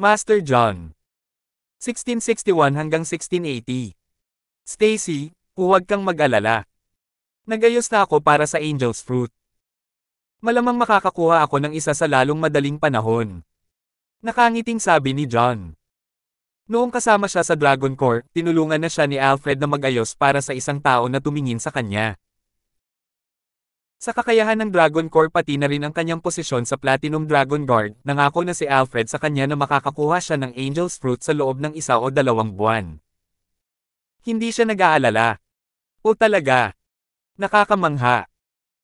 Master John. 1661 hanggang 1680. Stacy, huwag kang mag-alala. Nagayos na ako para sa Angel's Fruit. Malamang makakakuha ako ng isa sa lalong madaling panahon. Nakangiting sabi ni John. Noong kasama siya sa Dragon Corps, tinulungan na siya ni Alfred na magayos para sa isang tao na tumingin sa kanya. Sa kakayahan ng Dragon Core pati na rin ang kanyang posisyon sa Platinum Dragon Guard, nangako na si Alfred sa kanya na makakakuha siya ng Angel's Fruit sa loob ng isa o dalawang buwan. Hindi siya nag-aalala. O talaga. Nakakamangha.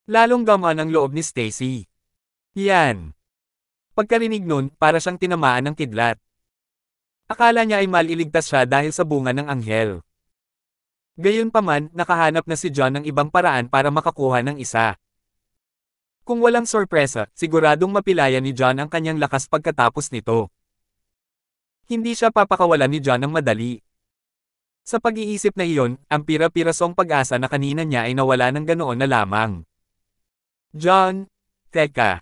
Lalong gamaan ang loob ni Stacy. Yan. Pagkarinig nun, para siyang tinamaan ng kidlat. Akala niya ay maliligtas siya dahil sa bunga ng anghel. Gayunpaman, nakahanap na si John ng ibang paraan para makakuha ng isa. Kung walang sorpresa, siguradong mapilaya ni John ang kanyang lakas pagkatapos nito. Hindi siya papakawalan ni John ng madali. Sa pag-iisip na iyon, ang pira-pirasong pag-asa na kanina niya ay nawala ng ganoon na lamang. John, teka.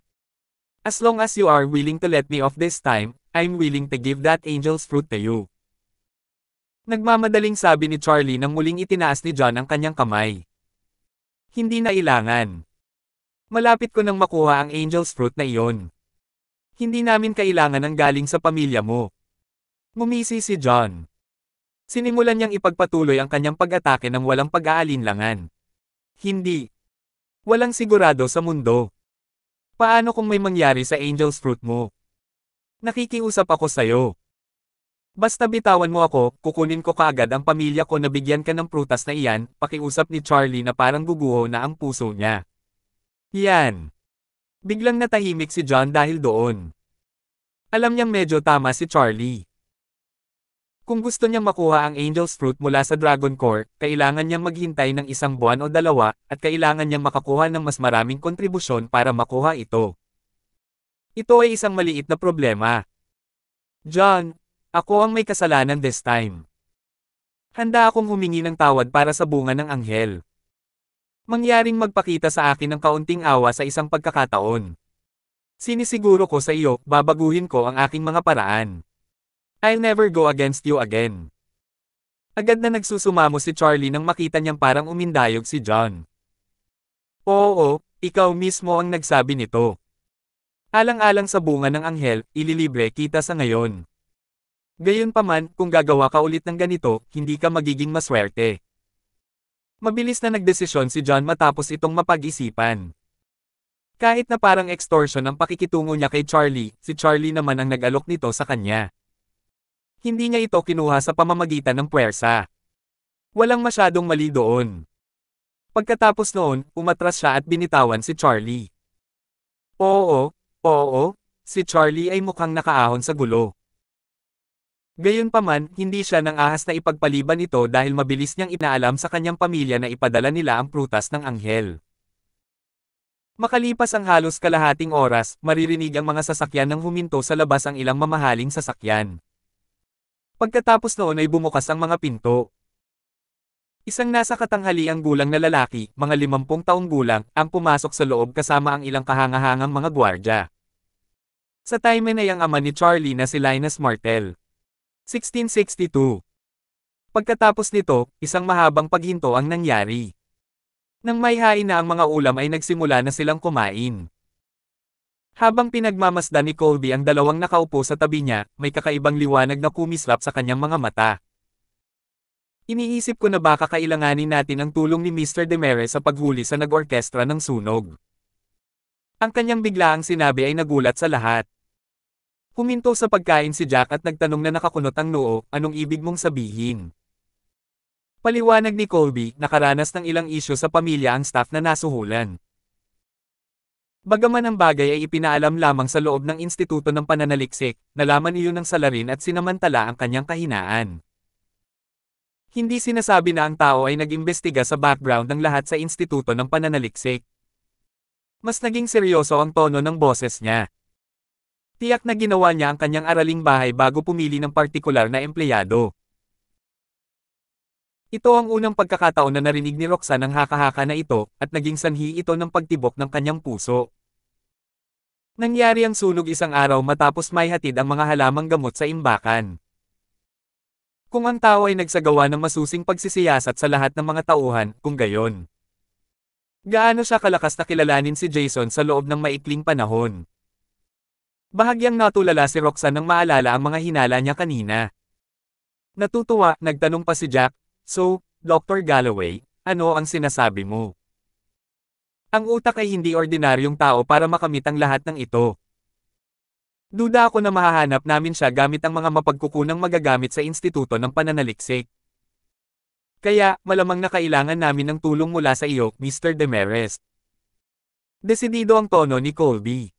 As long as you are willing to let me off this time, I'm willing to give that angel's fruit to you. Nagmamadaling sabi ni Charlie nang muling itinaas ni John ang kanyang kamay. Hindi na ilangan. Malapit ko nang makuha ang angel's fruit na iyon. Hindi namin kailangan ng galing sa pamilya mo. Ngumisi si John. Sinimulan niyang ipagpatuloy ang kanyang pag-atake ng walang pag-aalinlangan. Hindi. Walang sigurado sa mundo. Paano kung may mangyari sa angel's fruit mo? Nakikiusap ako sa'yo. Basta bitawan mo ako, kukunin ko kaagad ang pamilya ko na bigyan ka ng prutas na iyan, pakiusap ni Charlie na parang guguho na ang puso niya. Yan. Biglang natahimik si John dahil doon. Alam niyang medyo tama si Charlie. Kung gusto niyang makuha ang Angel's Fruit mula sa Dragon Core, kailangan niyang maghintay ng isang buwan o dalawa, at kailangan niyang makakuha ng mas maraming kontribusyon para makuha ito. Ito ay isang maliit na problema. John, ako ang may kasalanan this time. Handa akong humingi ng tawad para sa bunga ng anghel. Mangyaring magpakita sa akin ng kaunting awa sa isang pagkakataon. Sinisiguro ko sa iyo, babaguhin ko ang aking mga paraan. I'll never go against you again. Agad na nagsusumamo si Charlie nang makita niyang parang umindayog si John. Oo, ikaw mismo ang nagsabi nito. Alang-alang sa bunga ng anghel, ililibre kita sa ngayon. Gayunpaman, kung gagawa ka ulit ng ganito, hindi ka magiging maswerte. Mabilis na nagdesisyon si John matapos itong mapag-isipan. Kahit na parang extortion ang pakikitungo niya kay Charlie, si Charlie naman ang nag-alok nito sa kanya. Hindi niya ito kinuha sa pamamagitan ng puwersa. Walang masyadong mali doon. Pagkatapos noon, umatras siya at binitawan si Charlie. Oo, oo, si Charlie ay mukhang nakaahon sa gulo. Gayunpaman, hindi siya ng ahas na ipagpaliban ito dahil mabilis niyang inaalam sa kanyang pamilya na ipadala nila ang prutas ng anghel. Makalipas ang halos kalahating oras, maririnig ang mga sasakyan ng huminto sa labas ang ilang mamahaling sasakyan. Pagkatapos noon ay bumukas ang mga pinto. Isang nasa katanghaliang gulang na lalaki, mga limampung taong gulang, ang pumasok sa loob kasama ang ilang kahangahangang mga gwardya. Sa timen ay ang ama ni Charlie na si Linus Martel. 1662. Pagkatapos nito, isang mahabang paghinto ang nangyari. Nang may hain na ang mga ulam ay nagsimula na silang kumain. Habang pinagmamasdan ni Colby ang dalawang nakaupo sa tabi niya, may kakaibang liwanag na kumislap sa kanyang mga mata. Iniisip ko na baka kailanganin natin ang tulong ni Mr. Demere sa paghuli sa nag-orkestra ng sunog. Ang kanyang biglaang sinabi ay nagulat sa lahat. Huminto sa pagkain si Jack at nagtanong na nakakunot ang noo, anong ibig mong sabihin? Paliwanag ni Colby, nakaranas ng ilang isyo sa pamilya ang staff na nasuhulan. Bagaman ang bagay ay ipinaalam lamang sa loob ng Instituto ng Pananaliksik, nalaman iyon ng salarin at sinamantala ang kanyang kahinaan. Hindi sinasabi na ang tao ay nag-imbestiga sa background ng lahat sa Instituto ng Pananaliksik. Mas naging seryoso ang tono ng boses niya. Tiyak na ginawa niya ang kanyang araling bahay bago pumili ng partikular na empleyado. Ito ang unang pagkakataon na narinig ni Roxanne ang hakahaka na ito, at naging sanhi ito ng pagtibok ng kanyang puso. Nangyari ang sunog isang araw matapos may hatid ang mga halamang gamot sa imbakan. Kung ang tao ay nagsagawa ng masusing pagsisiyasat sa lahat ng mga tauhan, kung gayon. Gaano siya kalakas na kilalanin si Jason sa loob ng maikling panahon. Bahagyang natulala si Roxanne nang maalala ang mga hinala niya kanina. Natutuwa, nagtanong pa si Jack, So, Dr. Galloway, ano ang sinasabi mo? Ang utak ay hindi ordinaryong tao para makamit ang lahat ng ito. Duda ako na mahahanap namin siya gamit ang mga mapagkukunang magagamit sa Instituto ng Pananaliksik. Kaya, malamang na kailangan namin ng tulong mula sa iyo, Mr. Demeres. Desidido ang tono ni Colby.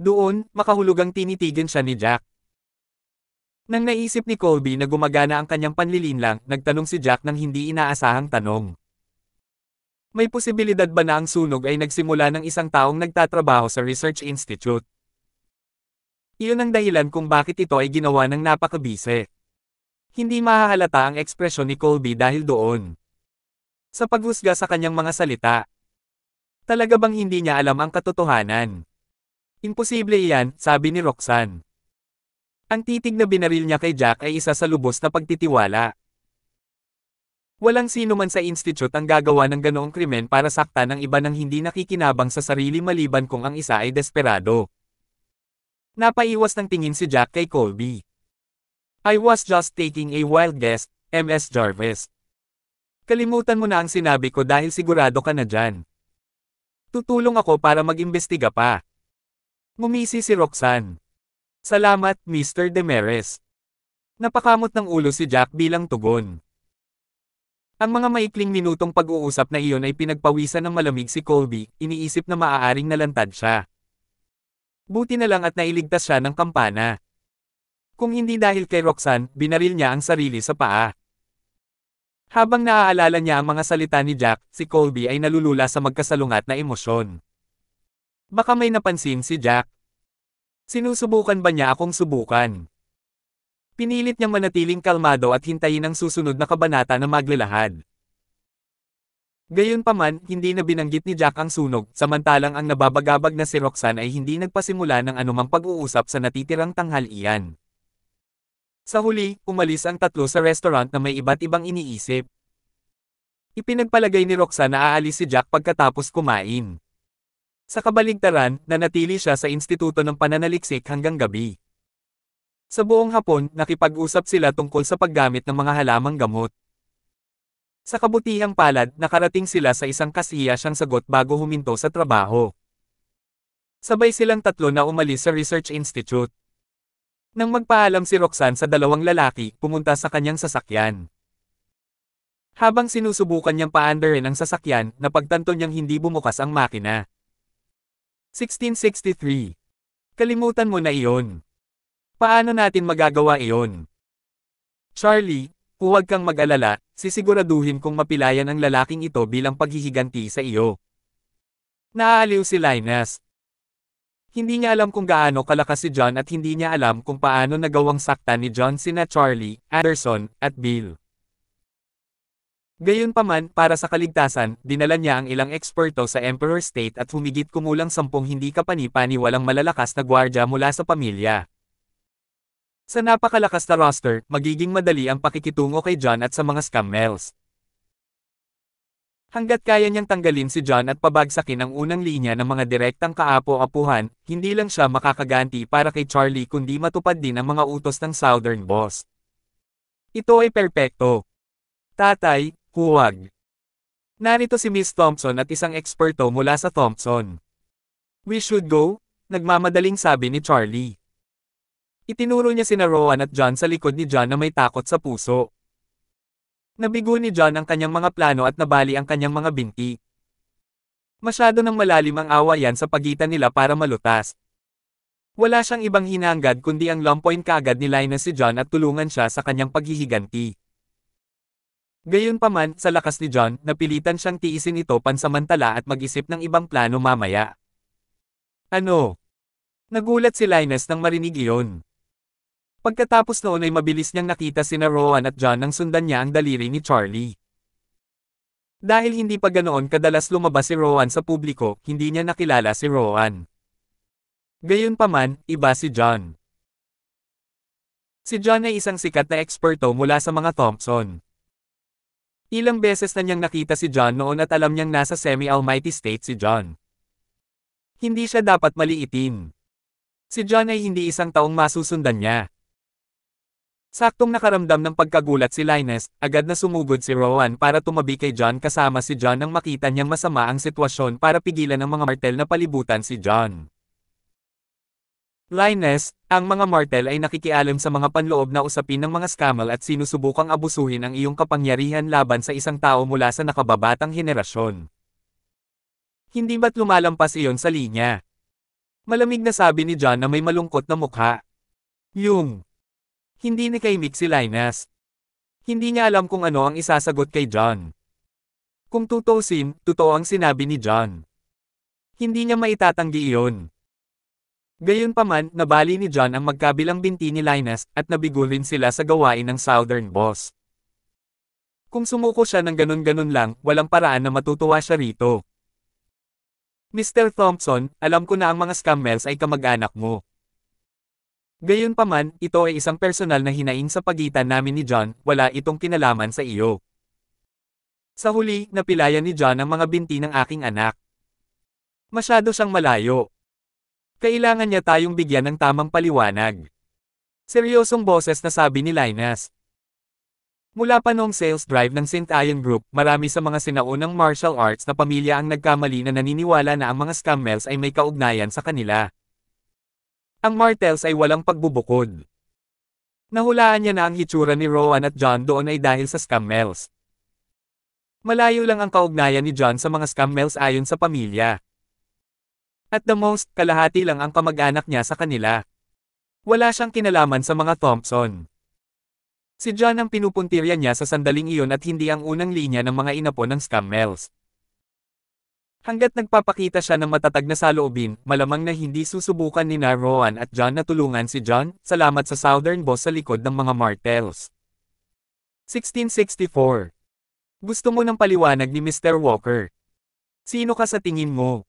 Doon, makahulugang tinitigan siya ni Jack. Nang naisip ni Colby na gumagana ang kanyang panlilinlang, nagtanong si Jack ng hindi inaasahang tanong. May posibilidad ba na ang sunog ay nagsimula ng isang taong nagtatrabaho sa Research Institute? Iyon ang dahilan kung bakit ito ay ginawa ng napakabise. Hindi mahahalata ang ekspresyon ni Colby dahil doon. Sa paghusga sa kanyang mga salita. Talaga bang hindi niya alam ang katotohanan? Imposible iyan, sabi ni Roxanne. Ang titig na binaril niya kay Jack ay isa sa lubos na pagtitiwala. Walang sino man sa institute ang gagawa ng ganoong krimen para saktan ang iba ng hindi nakikinabang sa sarili maliban kung ang isa ay desperado. Napaiwas ng tingin si Jack kay Colby. I was just taking a wild guess, MS Jarvis. Kalimutan mo na ang sinabi ko dahil sigurado ka na dyan. Tutulong ako para mag-imbestiga pa. Ngumisi si Roxanne. Salamat, Mr. Demeres. Napakamot ng ulo si Jack bilang tugon. Ang mga maikling minutong pag-uusap na iyon ay pinagpawisan ng malamig si Colby, iniisip na maaaring nalantad siya. Buti na lang at nailigtas siya ng kampana. Kung hindi dahil kay Roxanne, binaril niya ang sarili sa paa. Habang naaalala niya ang mga salita ni Jack, si Colby ay nalulula sa magkasalungat na emosyon. Baka may napansin si Jack. Sinusubukan ba niya akong subukan? Pinilit niyang manatiling kalmado at hintayin ang susunod na kabanata na maglalahad. Gayunpaman, hindi na binanggit ni Jack ang sunog, samantalang ang nababagabag na si Roxanne ay hindi nagpasimula ng anumang pag-uusap sa natitirang tanghalian. Sa huli, umalis ang tatlo sa restaurant na may iba't ibang iniisip. Ipinagpalagay ni Roxanne na aalis si Jack pagkatapos kumain. Sa kabaligtaran, nanatili siya sa Instituto ng Pananaliksik hanggang gabi. Sa buong hapon, nakipag-usap sila tungkol sa paggamit ng mga halamang gamot. Sa kabutihang palad, nakarating sila sa isang kasiya siyang sagot bago huminto sa trabaho. Sabay silang tatlo na umalis sa Research Institute. Nang magpaalam si Roxanne sa dalawang lalaki, pumunta sa kanyang sasakyan. Habang sinusubukan niyang paandarin ang sasakyan, napagtanto niyang hindi bumukas ang makina. 1663. Kalimutan mo na iyon. Paano natin magagawa iyon? Charlie, huwag kang mag-alala, sisiguraduhin kong mapilayan ang lalaking ito bilang paghihiganti sa iyo. Naaaliw si Linus. Hindi niya alam kung gaano kalakas si John at hindi niya alam kung paano nagawang sakta ni John sina Charlie, Anderson, at Bill. Gayunpaman, para sa kaligtasan, dinala niya ang ilang eksperto sa Emperor State at humigit kumulang sampung hindi kapani-pani walang malalakas na gwardya mula sa pamilya. Sa napakalakas na roster, magiging madali ang pakikitungo kay John at sa mga scammels. Hanggat kaya niyang tanggalin si John at pabagsakin ang unang linya ng mga direktang kaapo-apuhan, hindi lang siya makakaganti para kay Charlie kundi matupad din ang mga utos ng Southern Boss. Ito ay perpekto. Tatay, Huwag. Narito si Miss Thompson at isang eksperto mula sa Thompson. We should go, nagmamadaling sabi ni Charlie. Itinuro niya sina Rowan at John sa likod ni John na may takot sa puso. Nabigo ni John ang kanyang mga plano at nabali ang kanyang mga binti. Masyado ng malalim ang awa yan sa pagitan nila para malutas. Wala siyang ibang hinanggad kundi ang lampoin kaagad ni Linus si John at tulungan siya sa kanyang paghihiganti. Gayunpaman, sa lakas ni John, napilitan siyang tiisin ito pansamantala at mag-isip ng ibang plano mamaya. Ano? Nagulat si Linus nang marinig iyon. Pagkatapos noon ay mabilis niyang nakita sina Rowan at John nang sundan niya ang daliri ni Charlie. Dahil hindi pa ganoon kadalas lumabas si Rowan sa publiko, hindi niya nakilala si Rowan. Gayunpaman, iba si John. Si John ay isang sikat na eksperto mula sa mga Thompson. Ilang beses na niyang nakita si John noon at alam niyang nasa semi-almighty state si John. Hindi siya dapat maliitin. Si John ay hindi isang taong masusundan niya. Saktong nakaramdam ng pagkagulat si Linus, agad na sumugod si Rowan para tumabi kay John kasama si John nang makita niyang masama ang sitwasyon para pigilan ang mga martel na palibutan si John. Lines, ang mga martel ay nakikialam sa mga panloob na usapin ng mga scamal at sinusubukang abusuhin ang iyong kapangyarihan laban sa isang tao mula sa nakababatang henerasyon. Hindi ba't lumalampas iyon sa linya? Malamig na sabi ni John na may malungkot na mukha. Yung. Hindi ni kay Mick si Linus. Hindi niya alam kung ano ang isasagot kay John. Kung tutusin, totoo ang sinabi ni John. Hindi niya maitatanggi iyon. Gayunpaman, nabali ni John ang magkabilang binti ni Linus, at nabigo sila sa gawain ng Southern Boss. Kung sumuko siya ng ganun-ganun lang, walang paraan na matutuwa siya rito. Mr. Thompson, alam ko na ang mga scammers ay kamag-anak mo. Gayunpaman, ito ay isang personal na hinaing sa pagitan namin ni John, wala itong kinalaman sa iyo. Sa huli, napilayan ni John ang mga binti ng aking anak. Masyado siyang malayo, kailangan niya tayong bigyan ng tamang paliwanag. Seryosong boses na sabi ni Linus. Mula pa noong sales drive ng St. Ion Group, marami sa mga sinaunang martial arts na pamilya ang nagkamali na naniniwala na ang mga scammels ay may kaugnayan sa kanila. Ang martels ay walang pagbubukod. Nahulaan niya na ang hitsura ni Rowan at John doon ay dahil sa scammels. Malayo lang ang kaugnayan ni John sa mga scammels ayon sa pamilya. At the most, kalahati lang ang kamag-anak niya sa kanila. Wala siyang kinalaman sa mga Thompson. Si John ang pinupuntirya niya sa sandaling iyon at hindi ang unang linya ng mga inapo ng scammels. Hanggat nagpapakita siya ng matatag na saloobin, malamang na hindi susubukan ni na at John na tulungan si John, salamat sa Southern Boss sa likod ng mga Martells. 1664 Gusto mo ng paliwanag ni Mr. Walker. Sino ka sa tingin mo?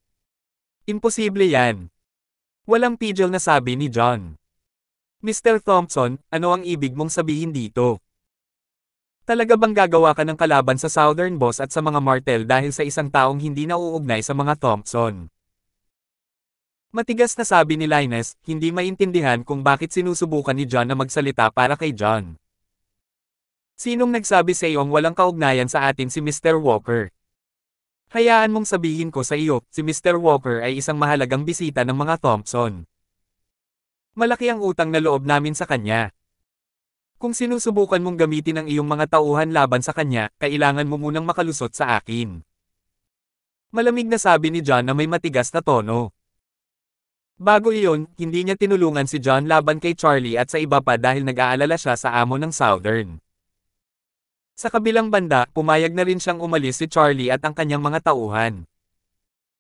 Imposible yan. Walang pigil na sabi ni John. Mr. Thompson, ano ang ibig mong sabihin dito? Talaga bang gagawa ka ng kalaban sa Southern Boss at sa mga Martel dahil sa isang taong hindi nauugnay sa mga Thompson? Matigas na sabi ni Linus, hindi maintindihan kung bakit sinusubukan ni John na magsalita para kay John. Sinong nagsabi sa iyong walang kaugnayan sa atin si Mr. Walker? Hayaan mong sabihin ko sa iyo, si Mr. Walker ay isang mahalagang bisita ng mga Thompson. Malaki ang utang na loob namin sa kanya. Kung sinusubukan mong gamitin ang iyong mga tauhan laban sa kanya, kailangan mo munang makalusot sa akin. Malamig na sabi ni John na may matigas na tono. Bago iyon, hindi niya tinulungan si John laban kay Charlie at sa iba pa dahil nag-aalala siya sa amo ng Southern. Sa kabilang banda, pumayag na rin siyang umalis si Charlie at ang kanyang mga tauhan.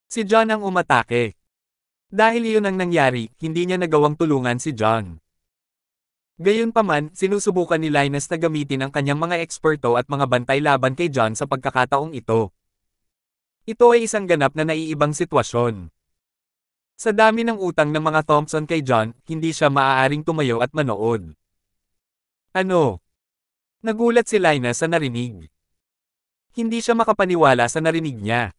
Si John ang umatake. Dahil iyon ang nangyari, hindi niya nagawang tulungan si John. Gayunpaman, sinusubukan ni Linus na gamitin ang kanyang mga eksperto at mga bantay laban kay John sa pagkakataong ito. Ito ay isang ganap na naiibang sitwasyon. Sa dami ng utang ng mga Thompson kay John, hindi siya maaaring tumayo at manood. Ano, Nagulat si Lina sa narinig. Hindi siya makapaniwala sa narinig niya.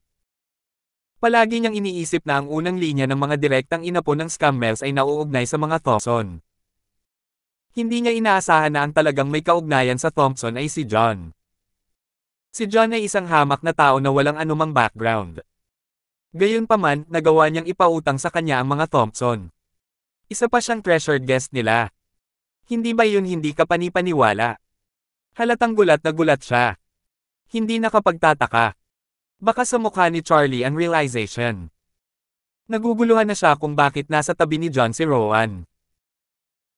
Palagi niyang iniisip na ang unang linya ng mga direktang inapo ng scammers ay nauugnay sa mga Thompson. Hindi niya inaasahan na ang talagang may kaugnayan sa Thompson ay si John. Si John ay isang hamak na tao na walang anumang background. Gayunpaman, nagawa niyang ipautang sa kanya ang mga Thompson. Isa pa siyang treasured guest nila. Hindi ba yun hindi ka panipaniwala? Halatang gulat na gulat siya. Hindi nakapagtataka. Baka sa mukha ni Charlie ang realization. Naguguluhan na siya kung bakit nasa tabi ni John si Rowan.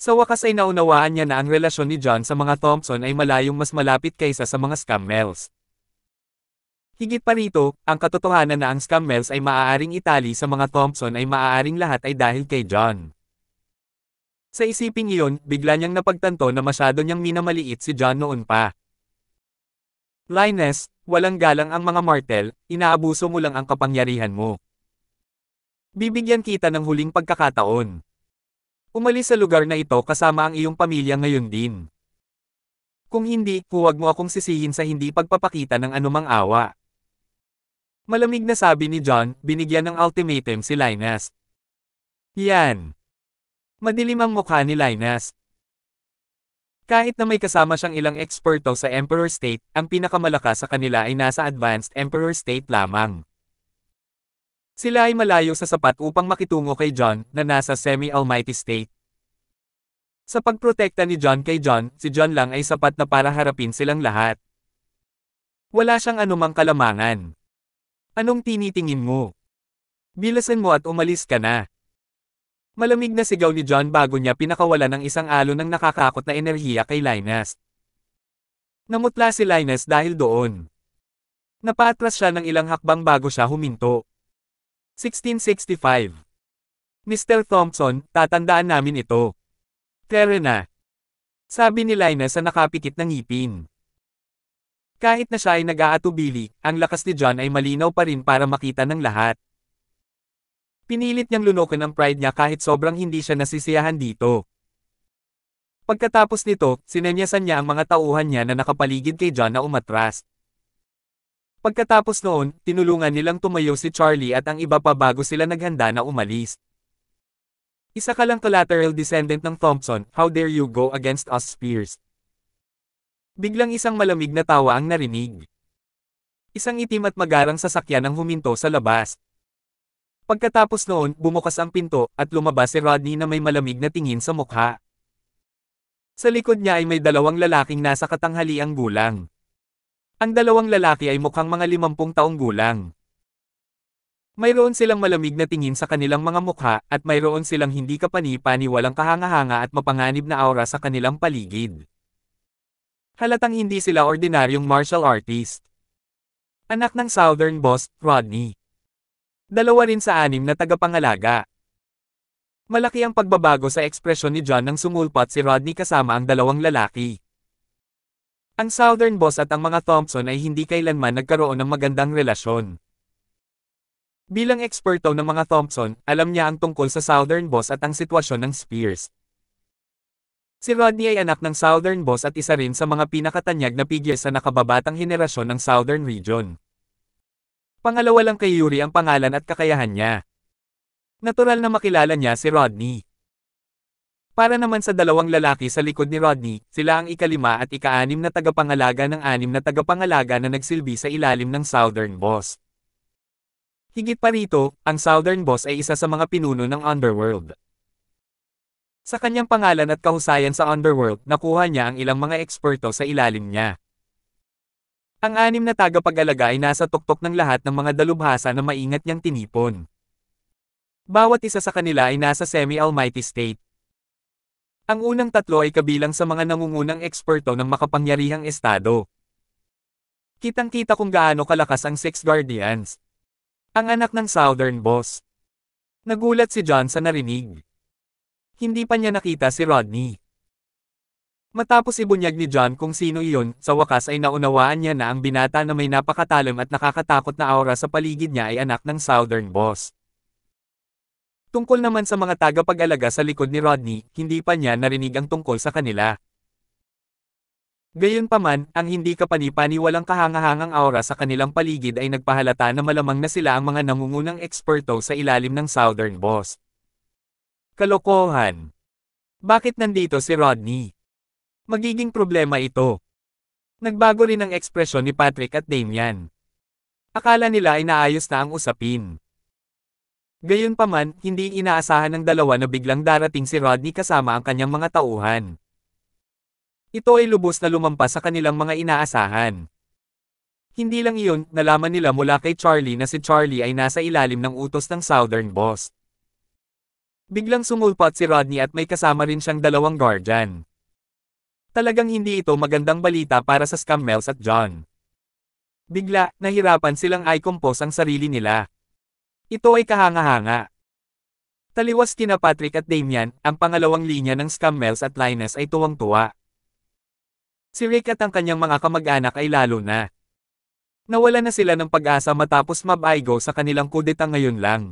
Sa wakas ay naunawaan niya na ang relasyon ni John sa mga Thompson ay malayong mas malapit kaysa sa mga scammels. Higit pa rito, ang katotohanan na ang scammels ay maaaring itali sa mga Thompson ay maaaring lahat ay dahil kay John. Sa isiping iyon, bigla niyang napagtanto na masyado niyang minamaliit si John noon pa. Linus, walang galang ang mga martel, inaabuso mo lang ang kapangyarihan mo. Bibigyan kita ng huling pagkakataon. Umalis sa lugar na ito kasama ang iyong pamilya ngayon din. Kung hindi, huwag mo akong sisihin sa hindi pagpapakita ng anumang awa. Malamig na sabi ni John, binigyan ng ultimatum si Linus. Yan. Madilim ang mukha ni Linus. Kahit na may kasama siyang ilang eksperto sa Emperor State, ang pinakamalakas sa kanila ay nasa Advanced Emperor State lamang. Sila ay malayo sa sapat upang makitungo kay John na nasa Semi-Almighty State. Sa pagprotekta ni John kay John, si John lang ay sapat na para harapin silang lahat. Wala siyang anumang kalamangan. Anong tinitingin mo? Bilasan mo at umalis ka na. Malamig na sigaw ni John bago niya pinakawala ng isang alon ng nakakakot na enerhiya kay Linus. Namutla si Linus dahil doon. Napatras siya ng ilang hakbang bago siya huminto. 1665 Mr. Thompson, tatandaan namin ito. Tere na. Sabi ni Linus sa nakapikit ng ngipin. Kahit na siya ay nag-aatubili, ang lakas ni John ay malinaw pa rin para makita ng lahat. Pinilit niyang lunokan ang pride niya kahit sobrang hindi siya nasisiyahan dito. Pagkatapos nito, sinenyasan niya ang mga tauhan niya na nakapaligid kay John na umatras. Pagkatapos noon, tinulungan nilang tumayo si Charlie at ang iba pa bago sila naghanda na umalis. Isa ka lang collateral descendant ng Thompson, how dare you go against us Spears. Biglang isang malamig na tawa ang narinig. Isang itim at magarang sasakyan ang huminto sa labas. Pagkatapos noon, bumukas ang pinto, at lumabas si Rodney na may malamig na tingin sa mukha. Sa likod niya ay may dalawang lalaking nasa katanghaliang gulang. Ang dalawang lalaki ay mukhang mga limampung taong gulang. Mayroon silang malamig na tingin sa kanilang mga mukha, at mayroon silang hindi kapani-pani walang kahangahanga at mapanganib na aura sa kanilang paligid. Halatang hindi sila ordinaryong martial artist. Anak ng Southern boss, Rodney. Dalawa rin sa anim na tagapangalaga. Malaki ang pagbabago sa ekspresyon ni John nang sumulpot si Rodney kasama ang dalawang lalaki. Ang Southern Boss at ang mga Thompson ay hindi kailanman nagkaroon ng magandang relasyon. Bilang eksperto ng mga Thompson, alam niya ang tungkol sa Southern Boss at ang sitwasyon ng Spears. Si Rodney ay anak ng Southern Boss at isa rin sa mga pinakatanyag na pigil sa nakababatang henerasyon ng Southern Region. Pangalawa lang kay Yuri ang pangalan at kakayahan niya. Natural na makilala niya si Rodney. Para naman sa dalawang lalaki sa likod ni Rodney, sila ang ikalima at ikaanim na tagapangalaga ng anim na tagapangalaga na nagsilbi sa ilalim ng Southern Boss. Higit pa rito, ang Southern Boss ay isa sa mga pinuno ng Underworld. Sa kanyang pangalan at kahusayan sa Underworld, nakuha niya ang ilang mga eksperto sa ilalim niya. Ang anim na tagapag-alaga ay nasa tuktok ng lahat ng mga dalubhasa na maingat niyang tinipon. Bawat isa sa kanila ay nasa semi-almighty state. Ang unang tatlo ay kabilang sa mga nangungunang eksperto ng makapangyarihang estado. Kitang-kita kung gaano kalakas ang Six Guardians. Ang anak ng Southern Boss. Nagulat si John sa narinig. Hindi pa niya nakita si Rodney. Matapos ibunyag ni John kung sino iyon, sa wakas ay naunawaan niya na ang binata na may napakatalim at nakakatakot na aura sa paligid niya ay anak ng Southern Boss. Tungkol naman sa mga tagapag-alaga sa likod ni Rodney, hindi pa niya narinig ang tungkol sa kanila. Gayunpaman, ang hindi kapanipani walang kahangahangang aura sa kanilang paligid ay nagpahalata na malamang na sila ang mga nangungunang eksperto sa ilalim ng Southern Boss. Kalokohan Bakit nandito si Rodney? Magiging problema ito. Nagbago rin ang ekspresyon ni Patrick at Damian. Akala nila ay inaayos na ang usapin. Gayunpaman, hindi inaasahan ng dalawa na biglang darating si Rodney kasama ang kanyang mga tauhan. Ito ay lubos na lumampas sa kanilang mga inaasahan. Hindi lang iyon, nalaman nila mula kay Charlie na si Charlie ay nasa ilalim ng utos ng Southern Boss. Biglang sumulpot si Rodney at may kasama rin siyang dalawang guardian. Talagang hindi ito magandang balita para sa scammels at John. Bigla, nahirapan silang i-compose ang sarili nila. Ito ay kahanga-hanga. Taliwas kina Patrick at Damian, ang pangalawang linya ng scammels at Linus ay tuwang-tuwa. Si Rick at ang kanyang mga kamag-anak ay lalo na. Nawala na sila ng pag-asa matapos mabaigo sa kanilang kudeta ngayon lang.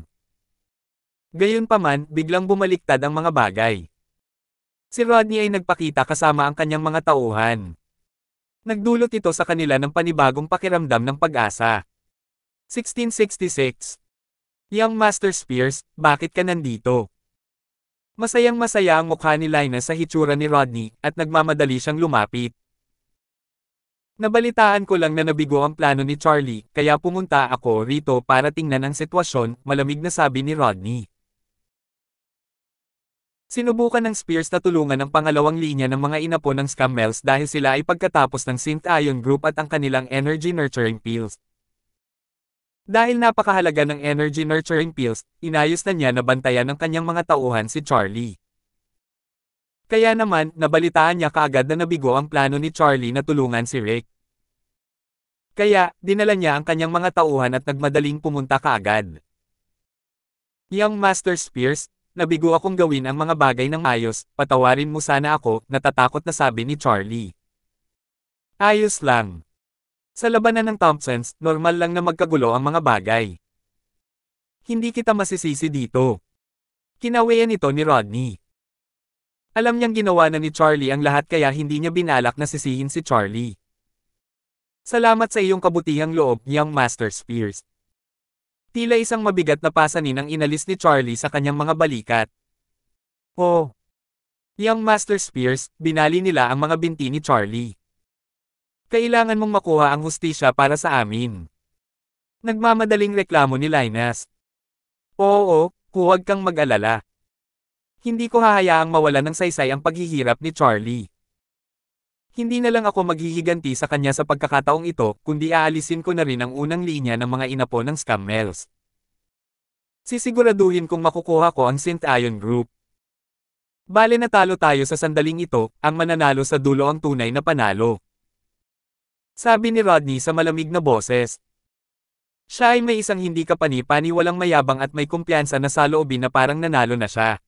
Gayunpaman, biglang bumaliktad ang mga bagay si Rodney ay nagpakita kasama ang kanyang mga tauhan. Nagdulot ito sa kanila ng panibagong pakiramdam ng pag-asa. 1666 Young Master Spears, bakit ka nandito? Masayang masaya ang mukha ni Lina sa hitsura ni Rodney at nagmamadali siyang lumapit. Nabalitaan ko lang na nabigo ang plano ni Charlie kaya pumunta ako rito para tingnan ang sitwasyon, malamig na sabi ni Rodney. Sinubukan ng Spears na tulungan ang pangalawang linya ng mga inapo ng scammels dahil sila ay pagkatapos ng Synth-Ion Group at ang kanilang energy nurturing pills. Dahil napakahalaga ng energy nurturing pills, inayos na niya na bantayan ng kanyang mga tauhan si Charlie. Kaya naman, nabalitaan niya kaagad na nabigo ang plano ni Charlie na tulungan si Rick. Kaya, dinala niya ang kanyang mga tauhan at nagmadaling pumunta kaagad. Young Master Spears, Nabigo akong gawin ang mga bagay ng ayos, patawarin mo sana ako, natatakot na sabi ni Charlie. Ayos lang. Sa labanan ng Thompsons, normal lang na magkagulo ang mga bagay. Hindi kita masisisi dito. Kinawayan ito ni Rodney. Alam niyang ginawa na ni Charlie ang lahat kaya hindi niya binalak na sisihin si Charlie. Salamat sa iyong kabutihang loob, young Master Spears. Tila isang mabigat na pasanin ang inalis ni Charlie sa kanyang mga balikat. Oh! Young Master Spears, binali nila ang mga binti ni Charlie. Kailangan mong makuha ang hustisya para sa amin. Nagmamadaling reklamo ni Linus. Oo, huwag kang mag-alala. Hindi ko hahayaang mawala ng saysay ang paghihirap ni Charlie. Hindi na lang ako maghihiganti sa kanya sa pagkakataong ito, kundi aalisin ko na rin ang unang linya ng mga inapo ng scammers. Sisiguraduhin kong makukuha ko ang St. Ion Group. Bale natalo tayo sa sandaling ito, ang mananalo sa dulo ang tunay na panalo. Sabi ni Rodney sa malamig na boses. Siya ay may isang hindi kapani walang mayabang at may kumpiyansa na saloobin na parang nanalo na siya.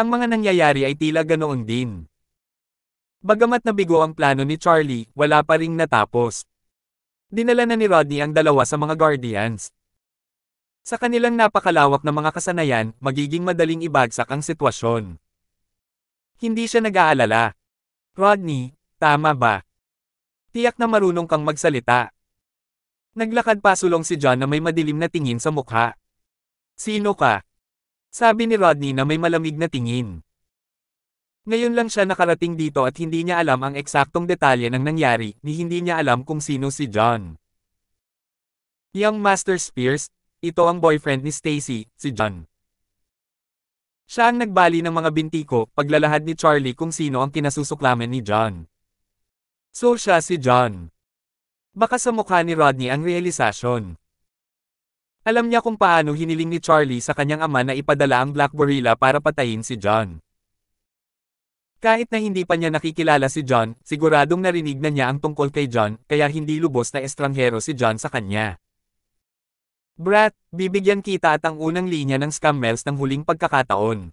Ang mga nangyayari ay tila ganoon din. Bagamat nabigo ang plano ni Charlie, wala pa ring natapos. Dinala na ni Rodney ang dalawa sa mga Guardians. Sa kanilang napakalawak na mga kasanayan, magiging madaling ibagsak ang sitwasyon. Hindi siya nag-aalala. Rodney, tama ba? Tiyak na marunong kang magsalita. Naglakad pa sulong si John na may madilim na tingin sa mukha. Sino ka? Sabi ni Rodney na may malamig na tingin. Ngayon lang siya nakarating dito at hindi niya alam ang eksaktong detalye ng nangyari, ni hindi niya alam kung sino si John. Young Master Spears, ito ang boyfriend ni Stacy, si John. Siya ang nagbali ng mga binti ko, paglalahad ni Charlie kung sino ang kinasusuklaman ni John. So siya si John. Baka sa mukha ni Rodney ang realisasyon. Alam niya kung paano hiniling ni Charlie sa kanyang ama na ipadala ang Black Gorilla para patayin si John. Kahit na hindi pa niya nakikilala si John, siguradong narinig na niya ang tungkol kay John, kaya hindi lubos na estranghero si John sa kanya. Brat, bibigyan kita at ang unang linya ng scammels ng huling pagkakataon.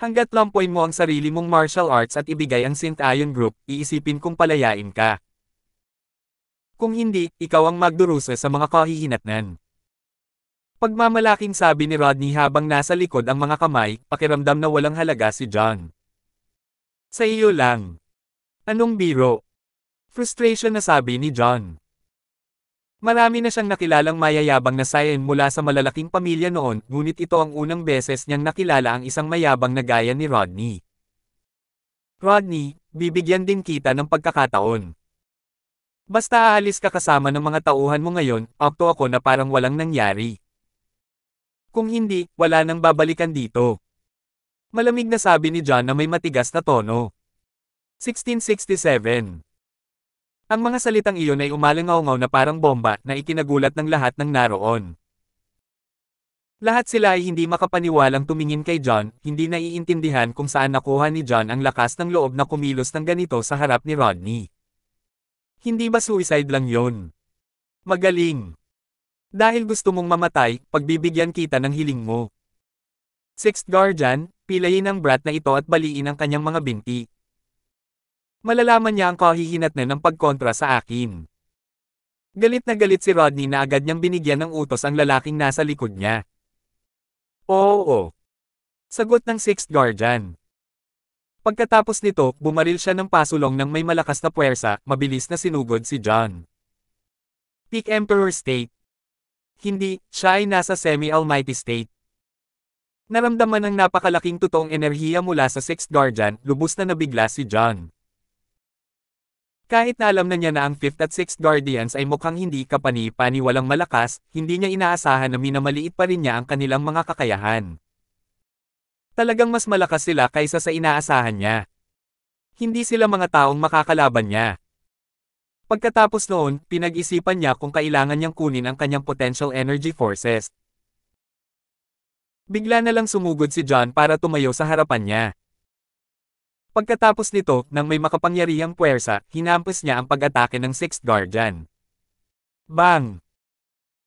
Hanggat lampoy mo ang sarili mong martial arts at ibigay ang Sint Ion Group, iisipin kong palayain ka. Kung hindi, ikaw ang magdurusa sa mga kahihinatnan. Pagmamalaking sabi ni Rodney habang nasa likod ang mga kamay, pakiramdam na walang halaga si John. Sa iyo lang. Anong biro? Frustration na sabi ni John. Marami na siyang nakilalang mayayabang na sayen mula sa malalaking pamilya noon, ngunit ito ang unang beses niyang nakilala ang isang mayabang na gaya ni Rodney. Rodney, bibigyan din kita ng pagkakataon. Basta aalis ka kasama ng mga tauhan mo ngayon, akto ako na parang walang nangyari. Kung hindi, wala nang babalikan dito. Malamig na sabi ni John na may matigas na tono. 1667 Ang mga salitang iyon ay umalangaw na parang bomba na ikinagulat ng lahat ng naroon. Lahat sila ay hindi makapaniwalang tumingin kay John, hindi naiintindihan kung saan nakuha ni John ang lakas ng loob na kumilos ng ganito sa harap ni Rodney. Hindi ba suicide lang yon? Magaling! Dahil gusto mong mamatay, pagbibigyan kita ng hiling mo. Sixth Guardian, pilayin ang brat na ito at baliin ang kanyang mga binti. Malalaman niya ang na ng pagkontra sa akin. Galit na galit si Rodney na agad niyang binigyan ng utos ang lalaking nasa likod niya. Oo. oo. Sagot ng Sixth Guardian. Pagkatapos nito, bumaril siya ng pasulong ng may malakas na puwersa, mabilis na sinugod si John. Peak Emperor State hindi, siya ay nasa semi-almighty state. Naramdaman ng napakalaking totoong enerhiya mula sa Sixth Guardian, lubos na nabigla si John. Kahit na alam na niya na ang Fifth at Sixth Guardians ay mukhang hindi kapani-pani walang malakas, hindi niya inaasahan na minamaliit pa rin niya ang kanilang mga kakayahan. Talagang mas malakas sila kaysa sa inaasahan niya. Hindi sila mga taong makakalaban niya. Pagkatapos noon, pinag-isipan niya kung kailangan niyang kunin ang kanyang potential energy forces. Bigla na lang sumugod si John para tumayo sa harapan niya. Pagkatapos nito, nang may makapangyarihang puwersa, hinampas niya ang pag-atake ng Sixth Guardian. Bang!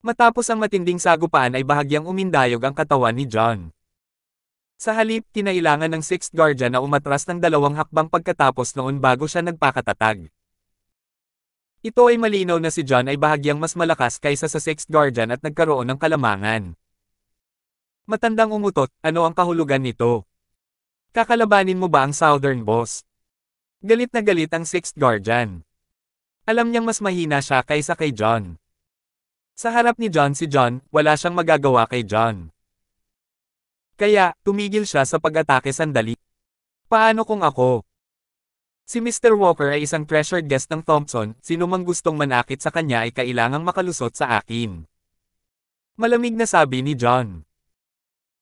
Matapos ang matinding sagupaan ay bahagyang umindayog ang katawan ni John. Sa halip, kinailangan ng Sixth Guardian na umatras ng dalawang hakbang pagkatapos noon bago siya nagpakatatag. Ito ay malinaw na si John ay bahagyang mas malakas kaysa sa Sixth Guardian at nagkaroon ng kalamangan. Matandang umutot, ano ang kahulugan nito? Kakalabanin mo ba ang Southern Boss? Galit na galit ang Sixth Guardian. Alam niyang mas mahina siya kaysa kay John. Sa harap ni John si John, wala siyang magagawa kay John. Kaya, tumigil siya sa pag-atake sandali. Paano kung ako? Si Mr. Walker ay isang treasured guest ng Thompson, sinumang gustong manakit sa kanya ay kailangang makalusot sa akin. Malamig na sabi ni John.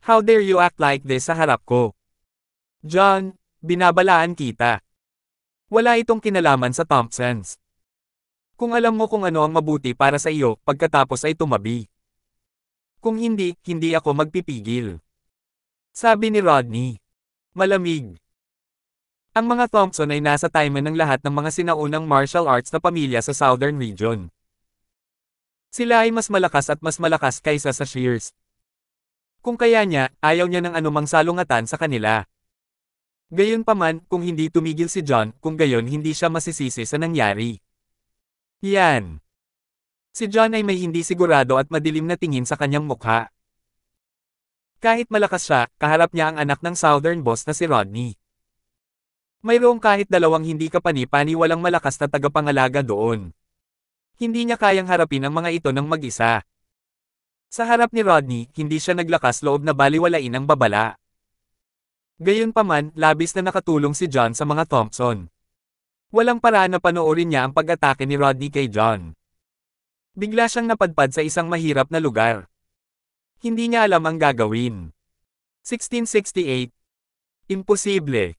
How dare you act like this sa harap ko? John, binabalaan kita. Wala itong kinalaman sa Thompsons. Kung alam mo kung ano ang mabuti para sa iyo, pagkatapos ay tumabi. Kung hindi, hindi ako magpipigil. Sabi ni Rodney. Malamig. Ang mga Thompson ay nasa timon ng lahat ng mga sinaunang martial arts na pamilya sa southern region. Sila ay mas malakas at mas malakas kaysa sa Shears. Kung kaya niya, ayaw niya ng anumang salungatan sa kanila. Gayunpaman, kung hindi tumigil si John, kung gayon hindi siya masisisi sa nangyari. Yan. Si John ay may hindi sigurado at madilim na tingin sa kanyang mukha. Kahit malakas siya, kaharap niya ang anak ng southern boss na si Rodney. Mayroong kahit dalawang hindi kapani-pani walang malakas na tagapangalaga doon. Hindi niya kayang harapin ang mga ito ng mag-isa. Sa harap ni Rodney, hindi siya naglakas loob na baliwalain ang babala. Gayunpaman, labis na nakatulong si John sa mga Thompson. Walang paraan na panoorin niya ang pag-atake ni Rodney kay John. Bigla siyang napadpad sa isang mahirap na lugar. Hindi niya alam ang gagawin. 1668. Imposible.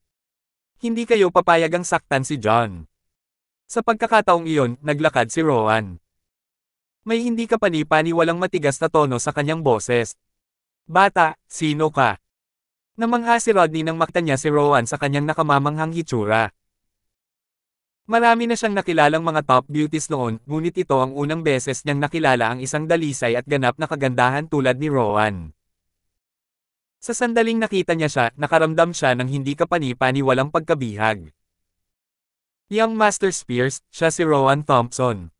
Hindi kayo papayagang saktan si John. Sa pagkakataong iyon, naglakad si Rowan. May hindi ka panipani walang matigas na tono sa kanyang boses. Bata, sino ka? Namangha si Rodney nang makta niya si Rowan sa kanyang nakamamanghang hitsura. Marami na siyang nakilalang mga top beauties noon, ngunit ito ang unang beses niyang nakilala ang isang dalisay at ganap na kagandahan tulad ni Rowan. Sa sandaling nakita niya siya, nakaramdam siya ng hindi kapani-paniwalang pagkabihag. Young Master Spears, siya si Rowan Thompson.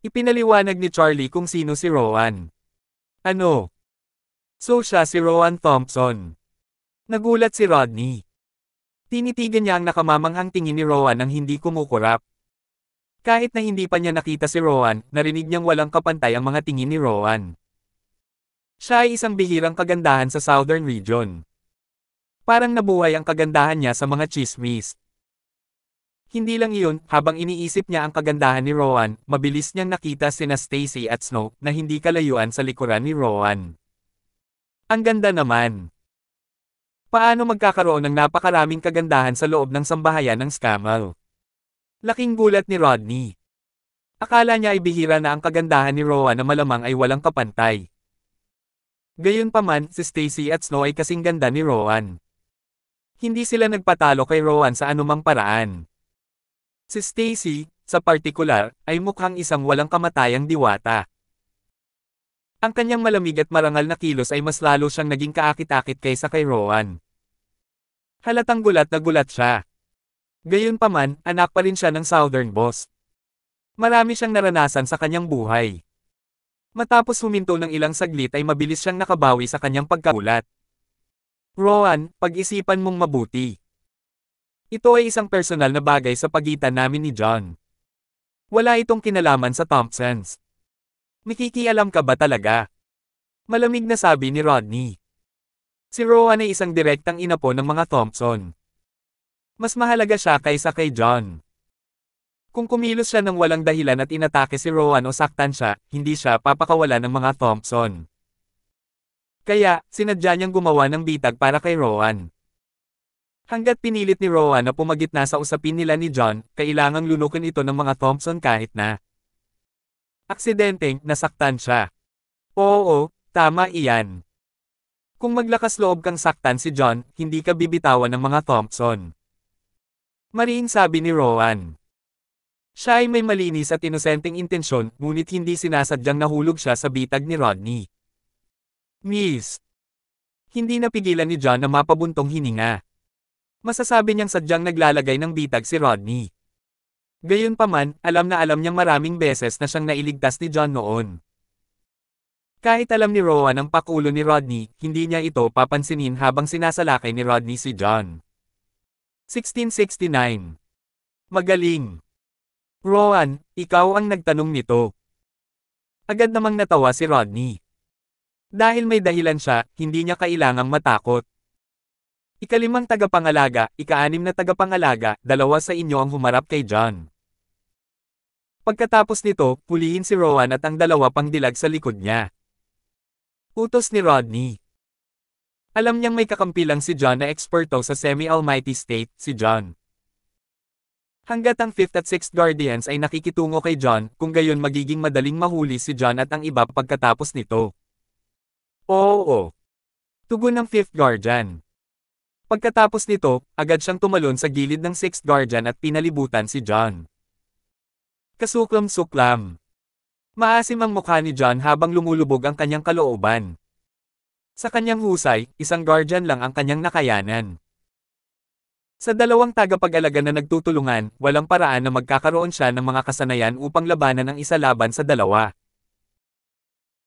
Ipinaliwanag ni Charlie kung sino si Rowan. Ano? So siya si Rowan Thompson. Nagulat si Rodney. Tinitigan niya ang nakamamanghang tingin ni Rowan ang hindi kumukurap. Kahit na hindi pa niya nakita si Rowan, narinig niyang walang kapantay ang mga tingin ni Rowan. Siya ay isang bihirang kagandahan sa Southern Region. Parang nabuhay ang kagandahan niya sa mga chismis. Hindi lang iyon, habang iniisip niya ang kagandahan ni Rowan, mabilis niyang nakita sina Stacy at Snow na hindi kalayuan sa likuran ni Rowan. Ang ganda naman. Paano magkakaroon ng napakaraming kagandahan sa loob ng sambahayan ng Scamal? Laking gulat ni Rodney. Akala niya ay bihira na ang kagandahan ni Rowan na malamang ay walang kapantay. Gayunpaman, si Stacy at Snow ay kasing ganda ni Rowan. Hindi sila nagpatalo kay Rowan sa anumang paraan. Si Stacy, sa partikular, ay mukhang isang walang kamatayang diwata. Ang kanyang malamig at marangal na kilos ay mas lalo siyang naging kaakit-akit kaysa kay Rowan. Halatang gulat na gulat siya. Gayunpaman, anak pa rin siya ng Southern Boss. Marami siyang naranasan sa kanyang buhay. Matapos huminto ng ilang saglit ay mabilis siyang nakabawi sa kanyang pagkagulat. Rowan, pag-isipan mong mabuti. Ito ay isang personal na bagay sa pagitan namin ni John. Wala itong kinalaman sa Thompsons. Nakikialam ka ba talaga? Malamig na sabi ni Rodney. Si Rowan ay isang direktang inapo ng mga Thompson. Mas mahalaga siya kaysa kay John. Kung kumilos siya ng walang dahilan at inatake si Rowan o saktan siya, hindi siya papakawalan ng mga Thompson. Kaya, sinadya niyang gumawa ng bitag para kay Rowan. Hanggat pinilit ni Rowan na pumagitna sa usapin nila ni John, kailangang lunukin ito ng mga Thompson kahit na. Aksidenteng, nasaktan siya. Oo, tama iyan. Kung maglakas loob kang saktan si John, hindi ka bibitawan ng mga Thompson. Mariin sabi ni Rowan. Siya ay may malinis at inosenteng intensyon, ngunit hindi sinasadyang nahulog siya sa bitag ni Rodney. Miss! Hindi napigilan ni John na mapabuntong hininga. Masasabi niyang sadyang naglalagay ng bitag si Rodney. Gayunpaman, alam na alam niyang maraming beses na siyang nailigtas ni John noon. Kahit alam ni Rowan ang pakulo ni Rodney, hindi niya ito papansinin habang sinasalakay ni Rodney si John. 1669 Magaling! Rowan, ikaw ang nagtanong nito. Agad namang natawa si Rodney. Dahil may dahilan siya, hindi niya kailangang matakot. Ikalimang tagapangalaga, ikaanim na tagapangalaga, dalawa sa inyo ang humarap kay John. Pagkatapos nito, pulihin si Rowan at ang dalawa pang dilag sa likod niya. Utos ni Rodney. Alam niyang may kakampilang si John na eksperto sa semi-almighty state, si John. Hanggat ang 5th at 6th Guardians ay nakikitungo kay John, kung gayon magiging madaling mahuli si John at ang iba pagkatapos nito. Oo. oo. Tugon ng 5th Guardian. Pagkatapos nito, agad siyang tumalon sa gilid ng 6th Guardian at pinalibutan si John. Kasuklam-suklam. Maasim ang mukha ni John habang lumulubog ang kanyang kalooban. Sa kanyang husay, isang guardian lang ang kanyang nakayanan. Sa dalawang tagapag-alaga na nagtutulungan, walang paraan na magkakaroon siya ng mga kasanayan upang labanan ang isa laban sa dalawa.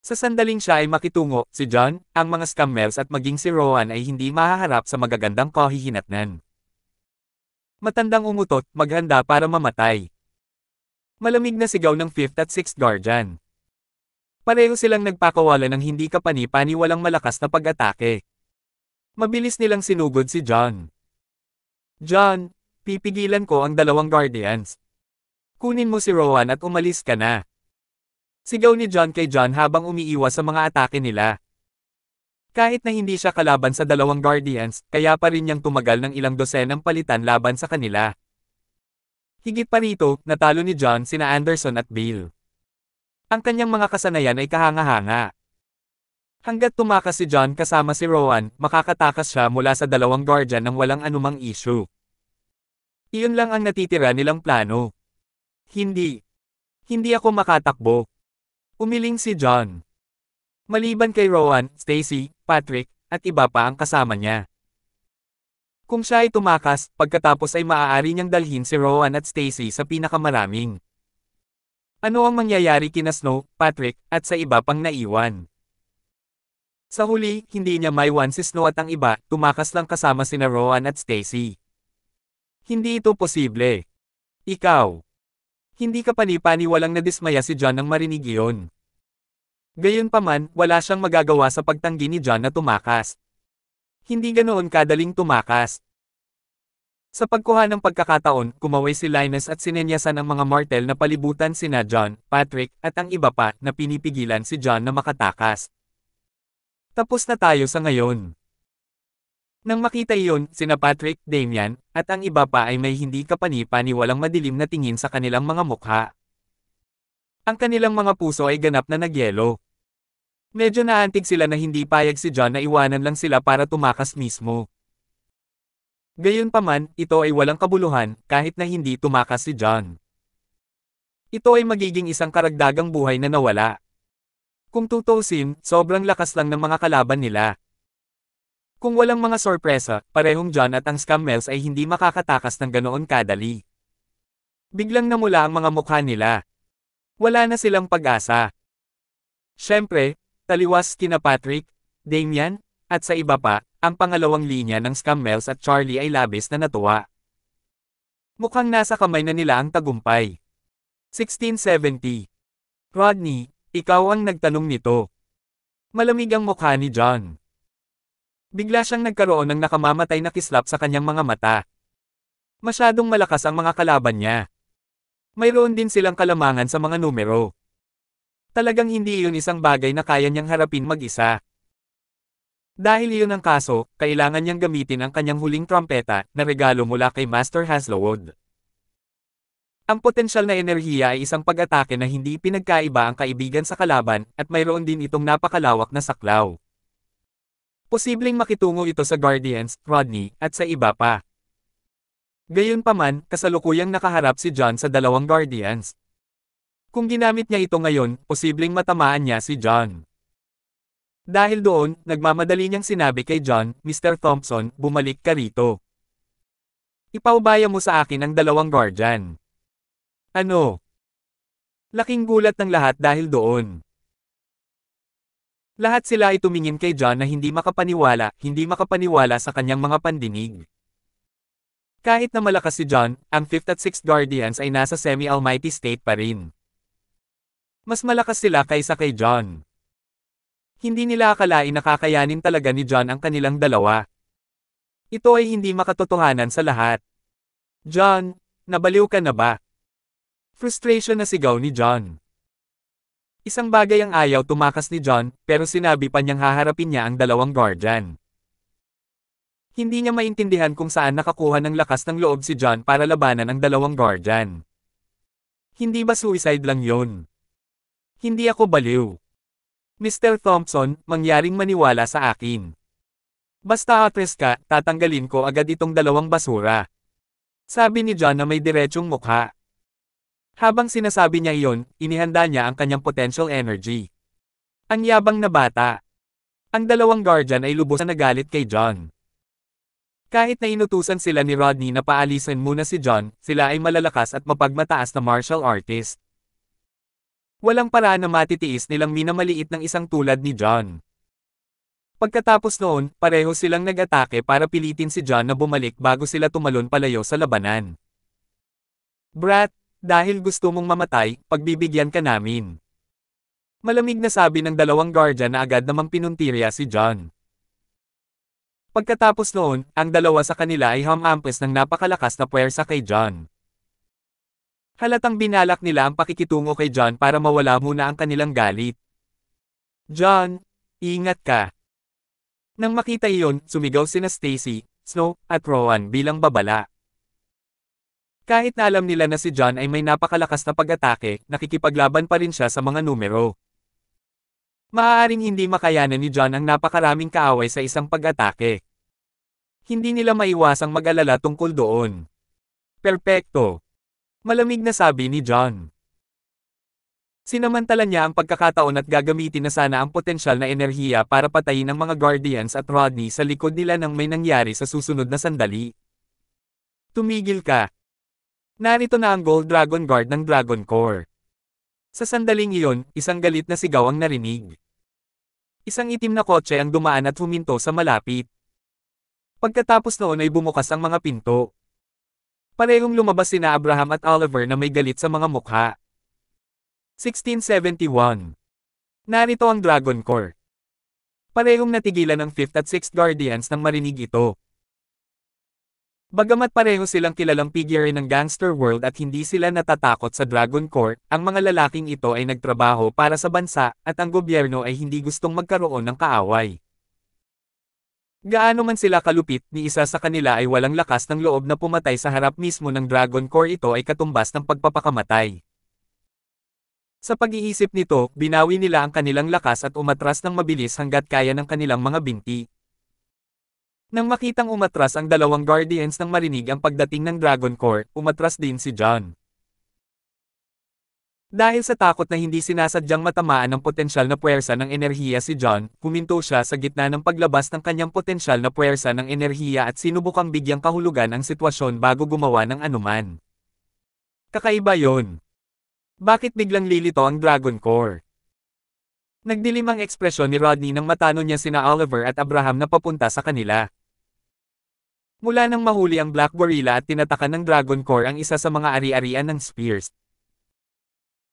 Sa sandaling siya ay makitungo, si John, ang mga scammers at maging si Rowan ay hindi mahaharap sa magagandang kahihinatnan. Matandang umutot, maghanda para mamatay. Malamig na sigaw ng 5th at 6th Guardian. Pareho silang nagpakawala ng hindi kapani paniwalang malakas na pag-atake. Mabilis nilang sinugod si John. John, pipigilan ko ang dalawang guardians. Kunin mo si Rowan at umalis ka na. Sigaw ni John kay John habang umiiwas sa mga atake nila. Kahit na hindi siya kalaban sa dalawang guardians, kaya pa rin niyang tumagal ng ilang dosenang palitan laban sa kanila. Higit pa rito, natalo ni John sina Anderson at Bill. Ang kanyang mga kasanayan ay kahanga-hanga. Hanggat tumakas si John kasama si Rowan, makakatakas siya mula sa dalawang guardian ng walang anumang issue. Iyon lang ang natitira nilang plano. Hindi. Hindi ako makatakbo. Umiling si John. Maliban kay Rowan, Stacy, Patrick, at iba pa ang kasama niya. Kung siya ay tumakas, pagkatapos ay maaari niyang dalhin si Rowan at Stacy sa pinakamaraming. Ano ang mangyayari kina Snow, Patrick, at sa iba pang naiwan? Sa huli, hindi niya maiwan si Snow at ang iba, tumakas lang kasama sina Rowan at Stacy. Hindi ito posible. Ikaw. Hindi ka panipaniwalang nadismaya si John nang marinig iyon. Gayunpaman, wala siyang magagawa sa pagtanggi ni John na tumakas. Hindi ganoon kadaling tumakas. Sa pagkuha ng pagkakataon, kumaway si Linus at sinenyasan ang mga martel na palibutan sina John, Patrick, at ang iba pa na pinipigilan si John na makatakas. Tapos na tayo sa ngayon. Nang makita iyon, sina Patrick, Damian, at ang iba pa ay may hindi kapani-paniwalang madilim na tingin sa kanilang mga mukha. Ang kanilang mga puso ay ganap na nagyelo. Medyo naantig sila na hindi payag si John na iwanan lang sila para tumakas mismo. Gayunpaman, ito ay walang kabuluhan kahit na hindi tumakas si John. Ito ay magiging isang karagdagang buhay na nawala. Kung tutusin, sobrang lakas lang ng mga kalaban nila. Kung walang mga sorpresa, parehong John at ang scam males ay hindi makakatakas ng ganoon kadali. Biglang namula ang mga mukha nila. Wala na silang pag-asa. Siyempre, taliwas kina Patrick, Damian, at sa iba pa, ang pangalawang linya ng scam males at Charlie ay labis na natuwa. Mukhang nasa kamay na nila ang tagumpay. 1670 Rodney, ikaw ang nagtanong nito. Malamig ang mukha ni John. Bigla siyang nagkaroon ng nakamamatay na kislap sa kanyang mga mata. Masyadong malakas ang mga kalaban niya. Mayroon din silang kalamangan sa mga numero. Talagang hindi iyon isang bagay na kaya niyang harapin mag-isa. Dahil iyon ang kaso, kailangan niyang gamitin ang kanyang huling trompeta na regalo mula kay Master Haslowood. Ang potensyal na enerhiya ay isang pag-atake na hindi pinagkaiba ang kaibigan sa kalaban, at mayroon din itong napakalawak na saklaw. Posibleng makitungo ito sa Guardians, Rodney, at sa iba pa. Gayunpaman, kasalukuyang nakaharap si John sa dalawang Guardians. Kung ginamit niya ito ngayon, posibleng matamaan niya si John. Dahil doon, nagmamadali niyang sinabi kay John, Mr. Thompson, bumalik ka rito. Ipaubaya mo sa akin ang dalawang guardian. Ano? Laking gulat ng lahat dahil doon. Lahat sila ay tumingin kay John na hindi makapaniwala, hindi makapaniwala sa kanyang mga pandinig. Kahit na malakas si John, ang 5th at 6th Guardians ay nasa semi-almighty state pa rin. Mas malakas sila kaysa kay John. Hindi nila akalain nakakayanin talaga ni John ang kanilang dalawa. Ito ay hindi makatotohanan sa lahat. John, nabaliw ka na ba? Frustration na sigaw ni John. Isang bagay ang ayaw tumakas ni John, pero sinabi pa niyang haharapin niya ang dalawang guardian. Hindi niya maintindihan kung saan nakakuha ng lakas ng loob si John para labanan ang dalawang guardian. Hindi ba suicide lang yon? Hindi ako baliw. Mr. Thompson, mangyaring maniwala sa akin. Basta atres ka, tatanggalin ko agad itong dalawang basura. Sabi ni John na may diretsong mukha. Habang sinasabi niya iyon, inihanda niya ang kanyang potential energy. Ang yabang na bata. Ang dalawang guardian ay lubos na nagalit kay John. Kahit na inutusan sila ni Rodney na paalisin muna si John, sila ay malalakas at mapagmataas na martial artist. Walang paraan na matitiis nilang minamaliit ng isang tulad ni John. Pagkatapos noon, pareho silang nag-atake para pilitin si John na bumalik bago sila tumalon palayo sa labanan. Brat, dahil gusto mong mamatay, pagbibigyan ka namin. Malamig na sabi ng dalawang guardian na agad namang pinuntirya si John. Pagkatapos noon, ang dalawa sa kanila ay humampas ng napakalakas na puwersa kay John. Halatang binalak nila ang pakikitungo kay John para mawala muna ang kanilang galit. John, ingat ka. Nang makita iyon, sumigaw sina Stacy, Snow, at Rowan bilang babala. Kahit na alam nila na si John ay may napakalakas na pag-atake, nakikipaglaban pa rin siya sa mga numero. Maaaring hindi makayanan ni John ang napakaraming kaaway sa isang pag-atake. Hindi nila maiwasang mag-alala tungkol doon. Perpekto. Malamig na sabi ni John. Sinamantala niya ang pagkakataon at gagamitin na sana ang potensyal na enerhiya para patayin ang mga Guardians at Rodney sa likod nila nang may nangyari sa susunod na sandali. Tumigil ka, Narito na ang Gold Dragon Guard ng Dragon Core. Sa sandaling iyon, isang galit na sigaw ang narinig. Isang itim na kotse ang dumaan at huminto sa malapit. Pagkatapos noon ay bumukas ang mga pinto. Parehong lumabas sina Abraham at Oliver na may galit sa mga mukha. 1671 Narito ang Dragon Core. Parehong natigilan ang 5th at 6th Guardians nang marinig ito. Bagamat pareho silang kilalang figure ng gangster world at hindi sila natatakot sa Dragon Court, ang mga lalaking ito ay nagtrabaho para sa bansa at ang gobyerno ay hindi gustong magkaroon ng kaaway. Gaano man sila kalupit, ni isa sa kanila ay walang lakas ng loob na pumatay sa harap mismo ng Dragon Core ito ay katumbas ng pagpapakamatay. Sa pag-iisip nito, binawi nila ang kanilang lakas at umatras ng mabilis hanggat kaya ng kanilang mga binti. Nang makitang umatras ang dalawang Guardians nang marinig ang pagdating ng Dragon Core, umatras din si John. Dahil sa takot na hindi sinasadyang matamaan ng potensyal na puwersa ng enerhiya si John, huminto siya sa gitna ng paglabas ng kanyang potensyal na puwersa ng enerhiya at sinubukang bigyang kahulugan ang sitwasyon bago gumawa ng anuman. Kakaiba yon. Bakit biglang lilito ang Dragon Core? Nagdilim ang ekspresyon ni Rodney nang matano niya sina Oliver at Abraham na papunta sa kanila. Mula nang mahuli ang Black Gorilla at tinatakan ng Dragon Core ang isa sa mga ari-arian ng Spears.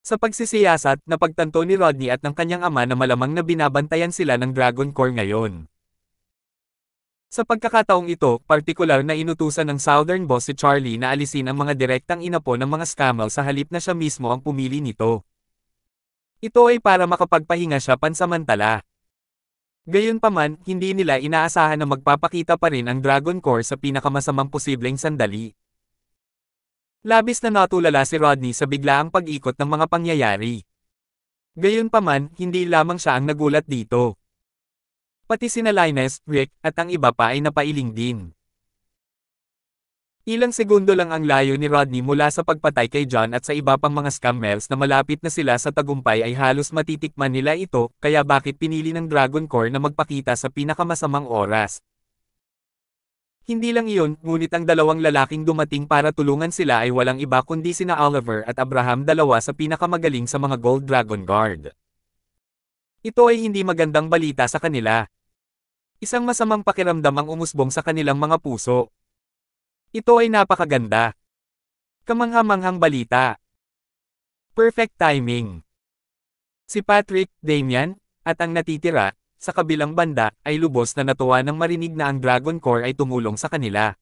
Sa pagsisiyasat, napagtanto ni Rodney at ng kanyang ama na malamang na binabantayan sila ng Dragon Core ngayon. Sa pagkakataong ito, partikular na inutusan ng Southern boss si Charlie na alisin ang mga direktang inapo ng mga scammel sa halip na siya mismo ang pumili nito. Ito ay para makapagpahinga siya pansamantala. Gayunpaman, hindi nila inaasahan na magpapakita pa rin ang Dragon Core sa pinakamasamang posibleng sandali. Labis na natulala si Rodney sa biglaang pag-ikot ng mga pangyayari. Gayunpaman, hindi lamang siya ang nagulat dito. Pati sina Linus, Rick, at ang iba pa ay napailing din. Ilang segundo lang ang layo ni Rodney mula sa pagpatay kay John at sa iba pang mga scammers na malapit na sila sa tagumpay ay halos matitikman nila ito, kaya bakit pinili ng Dragon Core na magpakita sa pinakamasamang oras? Hindi lang iyon, ngunit ang dalawang lalaking dumating para tulungan sila ay walang iba kundi sina Oliver at Abraham dalawa sa pinakamagaling sa mga Gold Dragon Guard. Ito ay hindi magandang balita sa kanila. Isang masamang pakiramdam ang umusbong sa kanilang mga puso, ito ay napakaganda. Kamangha-manghang balita. Perfect timing. Si Patrick, Damian, at ang natitira, sa kabilang banda, ay lubos na natuwa nang marinig na ang Dragon Core ay tumulong sa kanila.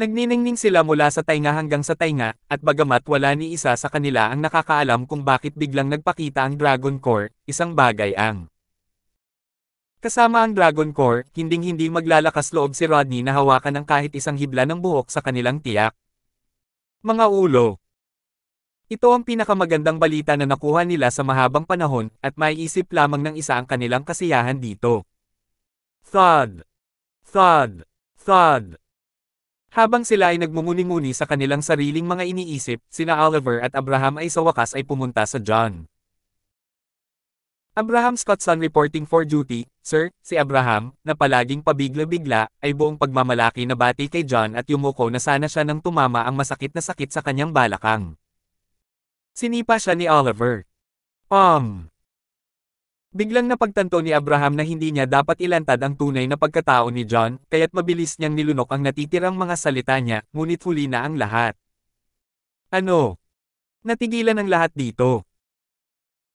Nagniningning sila mula sa tainga hanggang sa tainga, at bagamat wala ni isa sa kanila ang nakakaalam kung bakit biglang nagpakita ang Dragon Core, isang bagay ang Kasama ang Dragon Core, hinding-hindi maglalakas loob si Rodney na hawakan ng kahit isang hibla ng buhok sa kanilang tiyak. Mga ulo Ito ang pinakamagandang balita na nakuha nila sa mahabang panahon, at maiisip lamang ng isa ang kanilang kasiyahan dito. Thud! Thud! Thud! Habang sila ay nagmumuni-muni sa kanilang sariling mga iniisip, sina Oliver at Abraham ay sa wakas ay pumunta sa John. Abraham Scottson reporting for duty, Sir, si Abraham, na palaging pabigla-bigla, ay buong pagmamalaki na bati kay John at yumuko na sana siya nang tumama ang masakit na sakit sa kanyang balakang. Sinipa siya ni Oliver. Um. Biglang napagtanto ni Abraham na hindi niya dapat ilantad ang tunay na pagkatao ni John, kaya't mabilis niyang nilunok ang natitirang mga salita niya, ngunit huli na ang lahat. Ano? Natigilan ang lahat dito.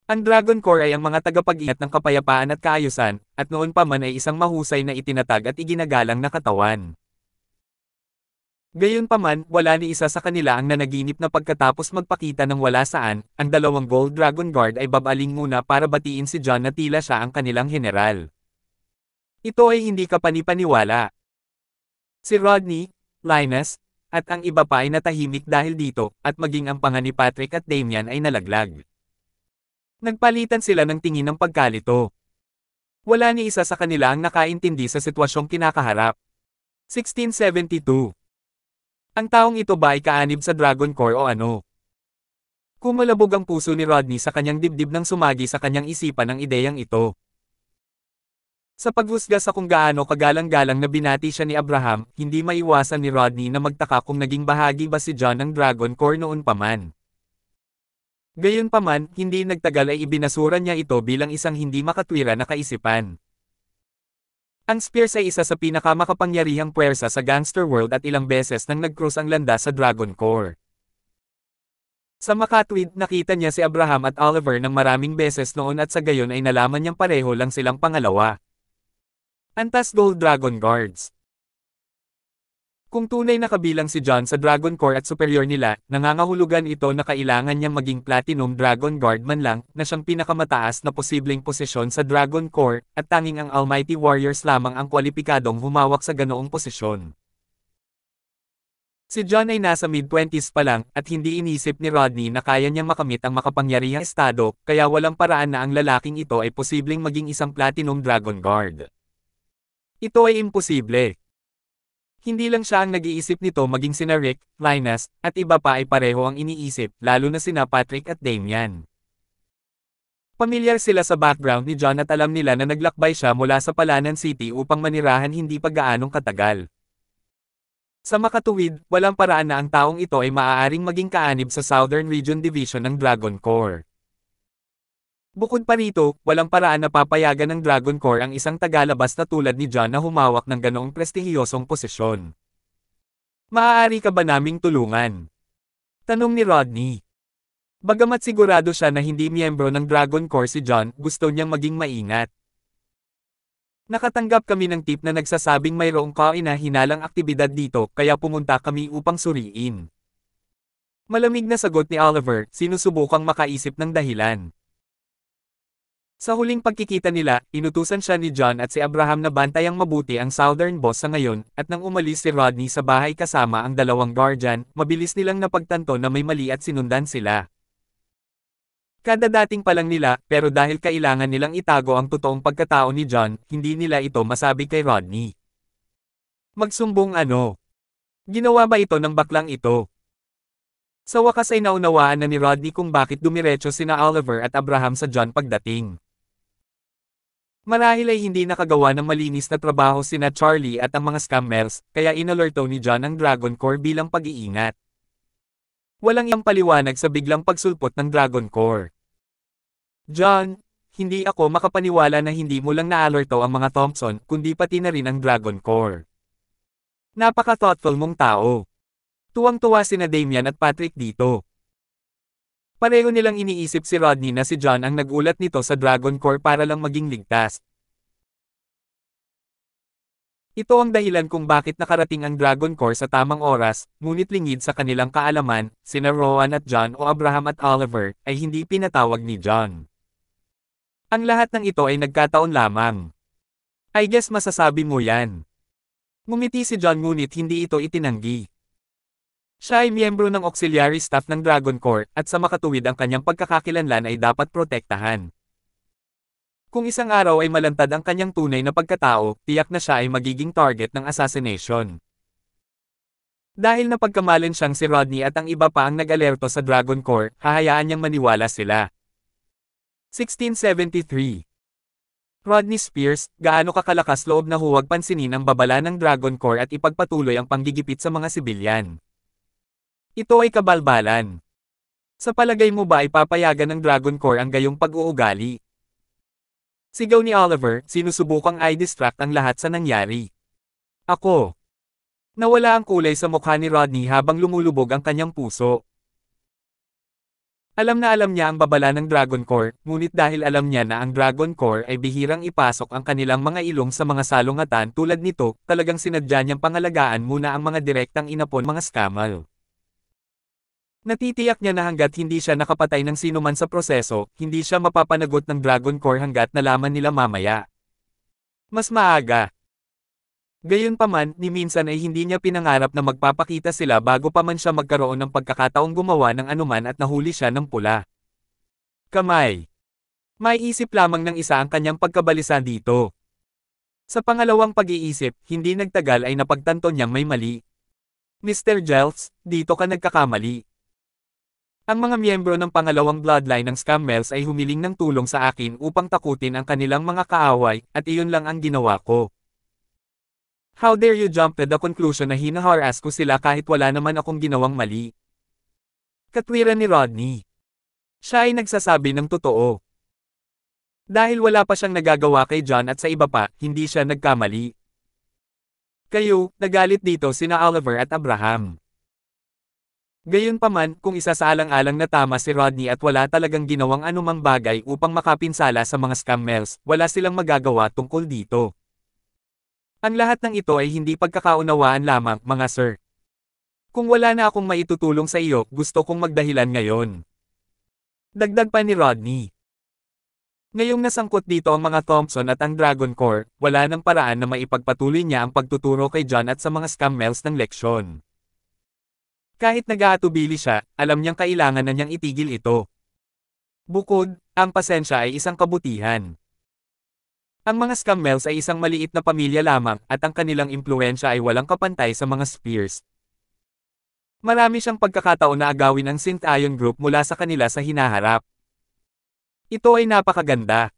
Ang Dragon Core ay ang mga tagapag ingat ng kapayapaan at kaayusan, at noon pa man ay isang mahusay na itinatag at iginagalang na katawan. Gayunpaman, wala ni isa sa kanila ang nanaginip na pagkatapos magpakita ng wala saan, ang dalawang Gold Dragon Guard ay babaling muna para batiin si John na tila siya ang kanilang general. Ito ay hindi kapanipaniwala. Si Rodney, Linus, at ang iba pa ay natahimik dahil dito, at maging ang panga ni Patrick at Damian ay nalaglag. Nagpalitan sila ng tingin ng pagkalito. Wala ni isa sa kanila ang nakaintindi sa sitwasyong kinakaharap. 1672 Ang taong ito ba ay kaanib sa Dragon Core o ano? Kumalabog ang puso ni Rodney sa kanyang dibdib nang sumagi sa kanyang isipan ang ideyang ito. Sa paghusga sa kung gaano kagalang-galang na binati siya ni Abraham, hindi maiwasan ni Rodney na magtaka kung naging bahagi ba si John ng Dragon Core noon pa man. Gayunpaman, hindi nagtagal ay ibinasura niya ito bilang isang hindi makatwira na kaisipan. Ang Spears ay isa sa pinakamakapangyarihang puwersa sa gangster world at ilang beses nang nag ang landa sa Dragon Core. Sa makatwid, nakita niya si Abraham at Oliver ng maraming beses noon at sa gayon ay nalaman niyang pareho lang silang pangalawa. Antas Gold Dragon Guards kung tunay na kabilang si John sa Dragon Core at superior nila, nangangahulugan ito na kailangan niyang maging Platinum Dragon Guard man lang, na siyang pinakamataas na posibleng posisyon sa Dragon Core, at tanging ang Almighty Warriors lamang ang kwalipikadong humawak sa ganoong posisyon. Si John ay nasa mid-20s pa lang, at hindi inisip ni Rodney na kaya niyang makamit ang makapangyarihang estado, kaya walang paraan na ang lalaking ito ay posibleng maging isang Platinum Dragon Guard. Ito ay imposible, hindi lang siya ang nag-iisip nito maging sina Rick, Linus, at iba pa ay pareho ang iniisip, lalo na sina Patrick at Damian. Pamilyar sila sa background ni John at alam nila na naglakbay siya mula sa Palanan City upang manirahan hindi pa gaanong katagal. Sa makatuwid, walang paraan na ang taong ito ay maaaring maging kaanib sa Southern Region Division ng Dragon Corps. Bukod pa rito, walang paraan na papayagan ng Dragon Corps ang isang tagalabas na tulad ni John na humawak ng ganoong prestihiyosong posisyon. Maaari ka ba naming tulungan? Tanong ni Rodney. Bagamat sigurado siya na hindi miyembro ng Dragon Corps si John, gusto niyang maging maingat. Nakatanggap kami ng tip na nagsasabing mayroong kainahinalang aktibidad dito kaya pumunta kami upang suriin. Malamig na sagot ni Oliver, sinusubukang makaisip ng dahilan. Sa huling pagkikita nila, inutusan siya ni John at si Abraham na bantayang mabuti ang Southern Boss sa ngayon, at nang umalis si Rodney sa bahay kasama ang dalawang guardian, mabilis nilang napagtanto na may mali at sinundan sila. Kada dating pa lang nila, pero dahil kailangan nilang itago ang totoong pagkatao ni John, hindi nila ito masabi kay Rodney. Magsumbong ano? Ginawa ba ito ng baklang ito? Sa wakas ay naunawaan na ni Rodney kung bakit dumiretso sina Oliver at Abraham sa John pagdating. Marahil ay hindi nakagawa ng malinis na trabaho sina Charlie at ang mga scammers, kaya inalerto ni John ang Dragon Core bilang pag-iingat. Walang iyang paliwanag sa biglang pagsulpot ng Dragon Core. John, hindi ako makapaniwala na hindi mo lang naalerto ang mga Thompson, kundi pati na rin ang Dragon Core. Napaka-thoughtful mong tao. Tuwang-tuwa sina Damian at Patrick dito. Pareho nilang iniisip si Rodney na si John ang nagulat nito sa Dragon Core para lang maging ligtas. Ito ang dahilan kung bakit nakarating ang Dragon Core sa tamang oras, ngunit lingid sa kanilang kaalaman, sina Rowan at John o Abraham at Oliver, ay hindi pinatawag ni John. Ang lahat ng ito ay nagkataon lamang. I guess masasabi mo yan. Ngumiti si John ngunit hindi ito itinanggi. Siya ay miyembro ng auxiliary staff ng Dragon Corps, at sa makatuwid ang kanyang pagkakakilanlan ay dapat protektahan. Kung isang araw ay malantad ang kanyang tunay na pagkatao, tiyak na siya ay magiging target ng assassination. Dahil napagkamalin siyang si Rodney at ang iba pa ang nag-alerto sa Dragon Corps, hahayaan niyang maniwala sila. 1673 Rodney Spears, gaano kakalakas loob na huwag pansinin ang babala ng Dragon Corps at ipagpatuloy ang panggigipit sa mga sibilyan. Ito ay kabalbalan. Sa palagay mo ba ay papayagan ng Dragon Core ang gayong pag-uugali? Sigaw ni Oliver, sinusubukang i-distract ang lahat sa nangyari. Ako. Nawala ang kulay sa mukha ni Rodney habang lumulubog ang kanyang puso. Alam na alam niya ang babala ng Dragon Core, ngunit dahil alam niya na ang Dragon Core ay bihirang ipasok ang kanilang mga ilong sa mga salungatan tulad nito, talagang sinadya niyang pangalagaan muna ang mga direktang inapon mga skamal. Natitiyak niya na hanggat hindi siya nakapatay ng sinuman sa proseso, hindi siya mapapanagot ng Dragon Core hanggat nalaman nila mamaya. Mas maaga. Gayunpaman, ni minsan ay hindi niya pinangarap na magpapakita sila bago pa man siya magkaroon ng pagkakataong gumawa ng anuman at nahuli siya ng pula. Kamay. May isip lamang ng isa ang kanyang pagkabalisa dito. Sa pangalawang pag-iisip, hindi nagtagal ay napagtanto niyang may mali. Mr. Jelfs, dito ka nagkakamali. Ang mga miyembro ng pangalawang bloodline ng scammels ay humiling ng tulong sa akin upang takutin ang kanilang mga kaaway, at iyon lang ang ginawa ko. How dare you jump to the conclusion na hinaharas ko sila kahit wala naman akong ginawang mali. Katwiran ni Rodney. Siya ay nagsasabi ng totoo. Dahil wala pa siyang nagagawa kay John at sa iba pa, hindi siya nagkamali. Kayo, nagalit dito sina Oliver at Abraham. Gayunpaman, kung isa sa alang-alang na tama si Rodney at wala talagang ginawang anumang bagay upang makapinsala sa mga scammers, wala silang magagawa tungkol dito. Ang lahat ng ito ay hindi pagkakaunawaan lamang, mga sir. Kung wala na akong maitutulong sa iyo, gusto kong magdahilan ngayon. Dagdag pa ni Rodney. Ngayong nasangkot dito ang mga Thompson at ang Dragon Core, wala nang paraan na maipagpatuloy niya ang pagtuturo kay John at sa mga scammers ng leksyon. Kahit nag-aatubili siya, alam niyang kailangan na niyang itigil ito. Bukod, ang pasensya ay isang kabutihan. Ang mga scammels ay isang maliit na pamilya lamang at ang kanilang impluensya ay walang kapantay sa mga spears. Marami siyang pagkakataon na agawin ang Synth-Ion Group mula sa kanila sa hinaharap. Ito ay napakaganda.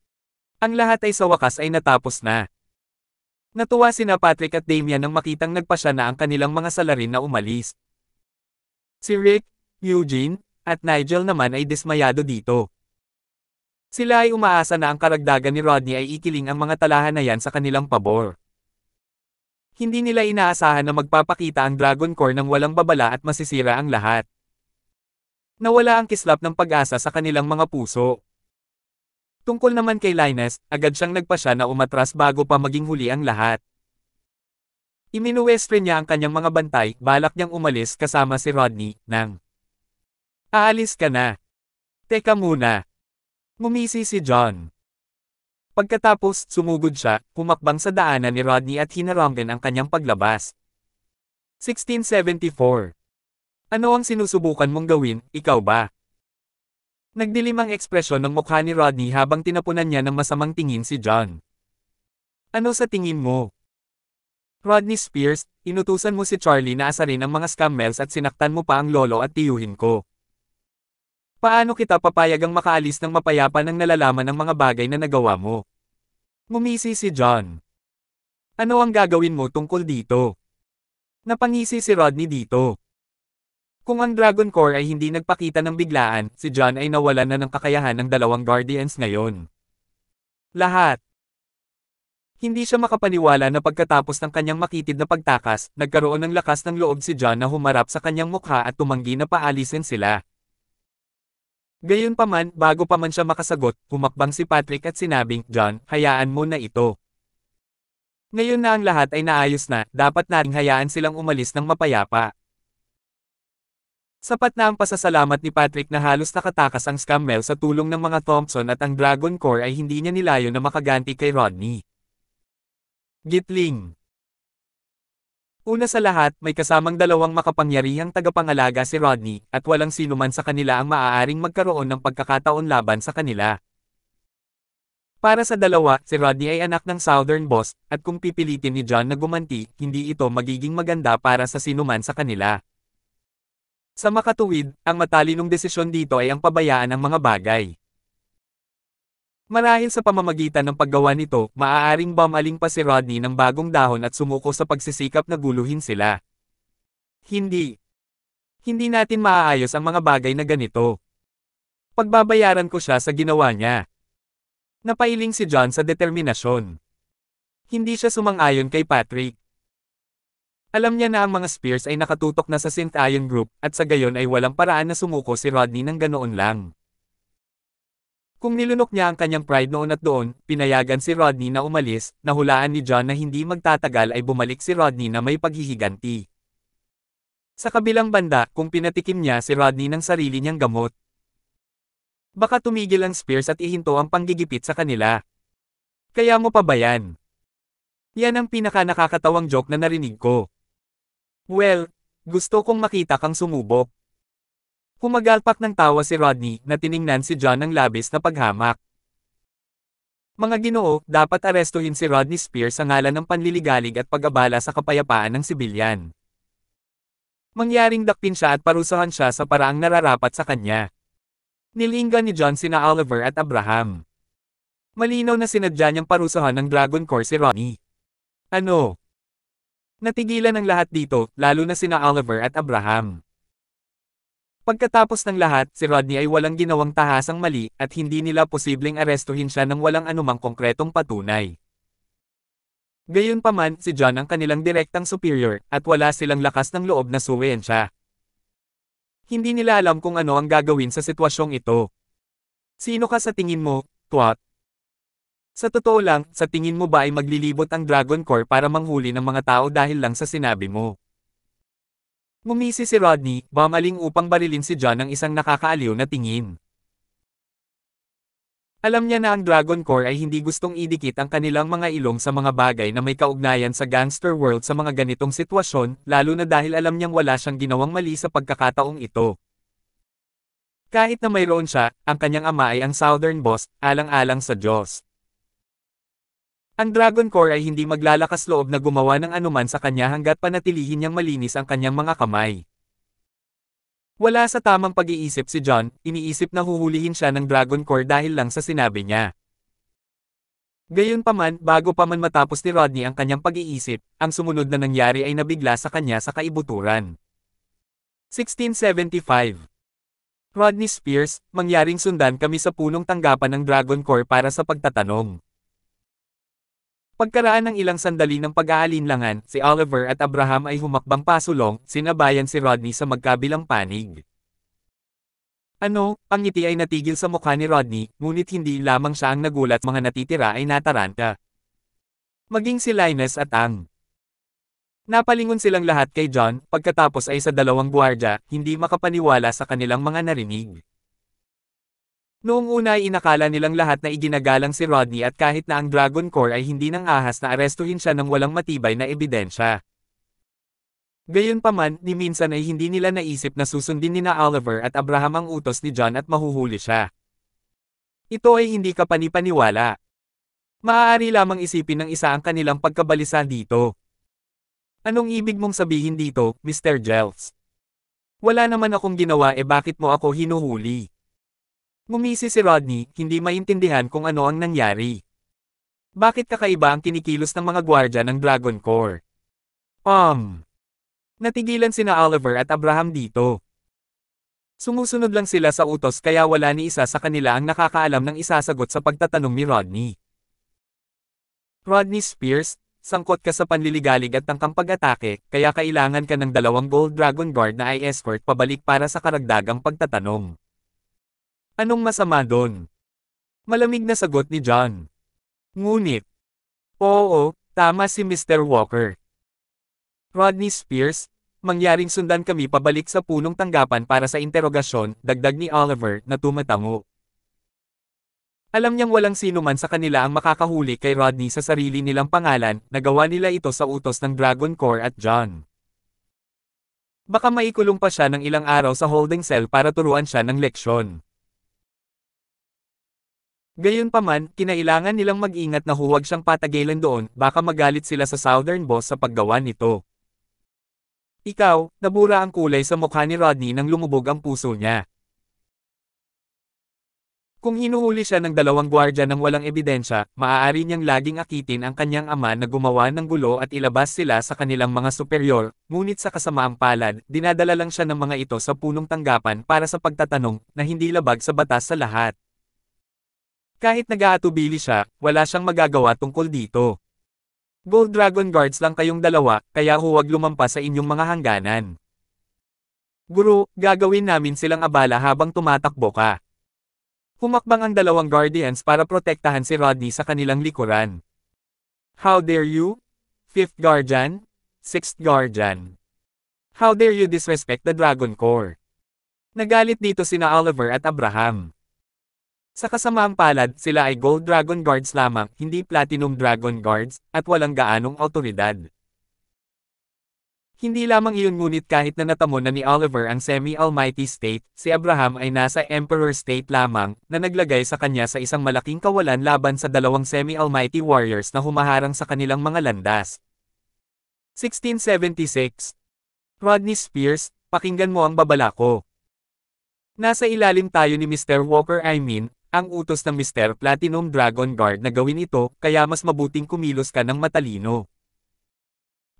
Ang lahat ay sa wakas ay natapos na. Natuwa sina Patrick at Damian nang makitang nagpasya na ang kanilang mga salarin na umalis. Si Rick, Eugene, at Nigel naman ay dismayado dito. Sila ay umaasa na ang karagdagan ni Rodney ay ikiling ang mga talahan na yan sa kanilang pabor. Hindi nila inaasahan na magpapakita ang Dragon Core ng walang babala at masisira ang lahat. Nawala ang kislap ng pag-asa sa kanilang mga puso. Tungkol naman kay Linus, agad siyang nagpa siya na umatras bago pa maging huli ang lahat. Iminuwestre niya ang kanyang mga bantay, balak niyang umalis kasama si Rodney, nang Aalis ka na. Teka muna. Ngumisi si John. Pagkatapos, sumugod siya, pumakbang sa daanan ni Rodney at hinaranggan ang kanyang paglabas. 1674. Ano ang sinusubukan mong gawin, ikaw ba? Nagdilim ang ekspresyon ng mukha ni Rodney habang tinapunan niya ng masamang tingin si John. Ano sa tingin mo? Rodney Spears, inutusan mo si Charlie na asarin ang mga scammers at sinaktan mo pa ang lolo at tiyuhin ko. Paano kita papayagang makaalis ng mapayapa nang nalalaman ng mga bagay na nagawa mo? Ngumisi si John. Ano ang gagawin mo tungkol dito? Napangisi si Rodney dito. Kung ang Dragon Core ay hindi nagpakita ng biglaan, si John ay nawalan na ng kakayahan ng dalawang Guardians ngayon. Lahat. Hindi siya makapaniwala na pagkatapos ng kanyang makitid na pagtakas, nagkaroon ng lakas ng loob si John na humarap sa kanyang mukha at tumanggi na paalisin sila. Gayunpaman, bago pa man siya makasagot, humakbang si Patrick at sinabing, John, hayaan mo na ito. Ngayon na ang lahat ay naayos na, dapat nating hayaan silang umalis ng mapayapa. Sapat na ang pasasalamat ni Patrick na halos nakatakas ang scammel sa tulong ng mga Thompson at ang Dragon Core ay hindi niya nilayo na makaganti kay Rodney. Gitling Una sa lahat, may kasamang dalawang makapangyarihang tagapangalaga si Rodney, at walang sino man sa kanila ang maaaring magkaroon ng pagkakataon laban sa kanila. Para sa dalawa, si Rodney ay anak ng Southern Boss, at kung pipilitin ni John na gumanti, hindi ito magiging maganda para sa sinuman sa kanila. Sa makatuwid, ang matalinong desisyon dito ay ang pabayaan ng mga bagay. Marahil sa pamamagitan ng paggawa nito, maaaring bamaling pa si Rodney ng bagong dahon at sumuko sa pagsisikap na guluhin sila. Hindi. Hindi natin maaayos ang mga bagay na ganito. Pagbabayaran ko siya sa ginawa niya. Napailing si John sa determinasyon. Hindi siya sumang-ayon kay Patrick. Alam niya na ang mga Spears ay nakatutok na sa Synth Iron Group at sa gayon ay walang paraan na sumuko si Rodney ng ganoon lang. Kung nilunok niya ang kanyang pride noon at doon, pinayagan si Rodney na umalis, nahulaan ni John na hindi magtatagal ay bumalik si Rodney na may paghihiganti. Sa kabilang banda, kung pinatikim niya si Rodney ng sarili niyang gamot, baka tumigil ang Spears at ihinto ang panggigipit sa kanila. Kaya mo pa ba yan? Yan ang pinaka nakakatawang joke na narinig ko. Well, gusto kong makita kang sumubok. Humagalpak ng tawa si Rodney na tiningnan si John ng labis na paghamak. Mga ginoo, dapat arestuhin si Rodney Spears sa ngalan ng panliligalig at pag-abala sa kapayapaan ng sibilyan. Mangyaring dakpin siya at parusahan siya sa paraang nararapat sa kanya. Nilingga ni John sina Oliver at Abraham. Malinaw na sinadya niyang parusahan ng Dragon Core si Rodney. Ano? Natigilan ang lahat dito, lalo na sina Oliver at Abraham. Pagkatapos ng lahat, si Rodney ay walang ginawang tahasang mali at hindi nila posibleng arestuhin siya ng walang anumang konkretong patunay. Gayunpaman, si John ang kanilang direktang superior at wala silang lakas ng loob na suwiin siya. Hindi nila alam kung ano ang gagawin sa sitwasyong ito. Sino ka sa tingin mo, twat? Sa totoo lang, sa tingin mo ba ay maglilibot ang Dragon Core para manghuli ng mga tao dahil lang sa sinabi mo? Ngumisi si Rodney, mamaling upang barilin si John ng isang nakakaaliw na tingin. Alam niya na ang Dragon Core ay hindi gustong idikit ang kanilang mga ilong sa mga bagay na may kaugnayan sa gangster world sa mga ganitong sitwasyon, lalo na dahil alam niyang wala siyang ginawang mali sa pagkakataong ito. Kahit na mayroon siya, ang kanyang ama ay ang Southern Boss, alang-alang sa Diyos. Ang Dragon Core ay hindi maglalakas loob na gumawa ng anuman sa kanya hanggat panatilihin niyang malinis ang kanyang mga kamay. Wala sa tamang pag-iisip si John, iniisip na huhulihin siya ng Dragon Core dahil lang sa sinabi niya. Gayunpaman, bago pa man matapos ni Rodney ang kanyang pag-iisip, ang sumunod na nangyari ay nabigla sa kanya sa kaibuturan. 1675 Rodney Spears, mangyaring sundan kami sa punong tanggapan ng Dragon Core para sa pagtatanong. Pagkaraan ng ilang sandali ng pag-aalinlangan, si Oliver at Abraham ay humakbang pasulong, sinabayan si Rodney sa magkabilang panig. Ano, ang ngiti ay natigil sa mukha ni Rodney, ngunit hindi lamang siya ang nagulat mga natitira ay nataranta. Maging si Linus at Ang. Napalingon silang lahat kay John, pagkatapos ay sa dalawang buwardya, hindi makapaniwala sa kanilang mga narinig. Noong una ay inakala nilang lahat na iginagalang si Rodney at kahit na ang Dragon Core ay hindi nang ahas na arestuhin siya ng walang matibay na ebidensya. Gayunpaman, ni minsan ay hindi nila naisip na susundin ni na Oliver at Abraham ang utos ni John at mahuhuli siya. Ito ay hindi ka panipaniwala. Maaari lamang isipin ng isa ang kanilang pagkabalisa dito. Anong ibig mong sabihin dito, Mr. Gels? Wala naman akong ginawa e bakit mo ako hinuhuli? Ngumisi si Rodney, hindi maintindihan kung ano ang nangyari. Bakit kakaiba ang kinikilos ng mga gwardya ng Dragon Core? Um! Natigilan sina Oliver at Abraham dito. Sumusunod lang sila sa utos kaya wala ni isa sa kanila ang nakakaalam ng isasagot sa pagtatanong ni Rodney. Rodney Spears, sangkot ka sa panliligalig at tangkang pag-atake, kaya kailangan ka ng dalawang gold dragon guard na i-escort pabalik para sa karagdagang pagtatanong. Anong masama doon? Malamig na sagot ni John. Ngunit, oo, tama si Mr. Walker. Rodney Spears, mangyaring sundan kami pabalik sa punong tanggapan para sa interogasyon, dagdag ni Oliver na tumatango. Alam niyang walang sino man sa kanila ang makakahuli kay Rodney sa sarili nilang pangalan, nagawa nila ito sa utos ng Dragon Core at John. Baka maikulong pa siya ng ilang araw sa holding cell para turuan siya ng leksyon. Gayunpaman, kinailangan nilang mag-ingat na huwag siyang patagalan doon, baka magalit sila sa Southern Boss sa paggawa nito. Ikaw, nabura ang kulay sa mukha ni Rodney nang lumubog ang puso niya. Kung hinuhuli siya ng dalawang gwardya ng walang ebidensya, maaari niyang laging akitin ang kanyang ama na gumawa ng gulo at ilabas sila sa kanilang mga superior, ngunit sa kasamaang palad, dinadala lang siya ng mga ito sa punong tanggapan para sa pagtatanong na hindi labag sa batas sa lahat. Kahit nag-aatubili siya, wala siyang magagawa tungkol dito. Gold Dragon Guards lang kayong dalawa, kaya huwag lumampas sa inyong mga hangganan. Guru, gagawin namin silang abala habang tumatakbo ka. Humakbang ang dalawang guardians para protektahan si Rodney sa kanilang likuran. How dare you? Fifth Guardian? Sixth Guardian? How dare you disrespect the Dragon Core? Nagalit dito sina Oliver at Abraham. Sa kasamaang palad, sila ay Gold Dragon Guards lamang, hindi Platinum Dragon Guards, at walang gaanong autoridad. Hindi lamang iyon ngunit kahit na natamo na ni Oliver ang semi-almighty state, si Abraham ay nasa emperor state lamang, na naglagay sa kanya sa isang malaking kawalan laban sa dalawang semi-almighty warriors na humaharang sa kanilang mga landas. 1676 Rodney Spears, pakinggan mo ang babala ko. Nasa ilalim tayo ni Mr. Walker I mean, ang utos ng Mr. Platinum Dragon Guard na gawin ito, kaya mas mabuting kumilos ka ng matalino.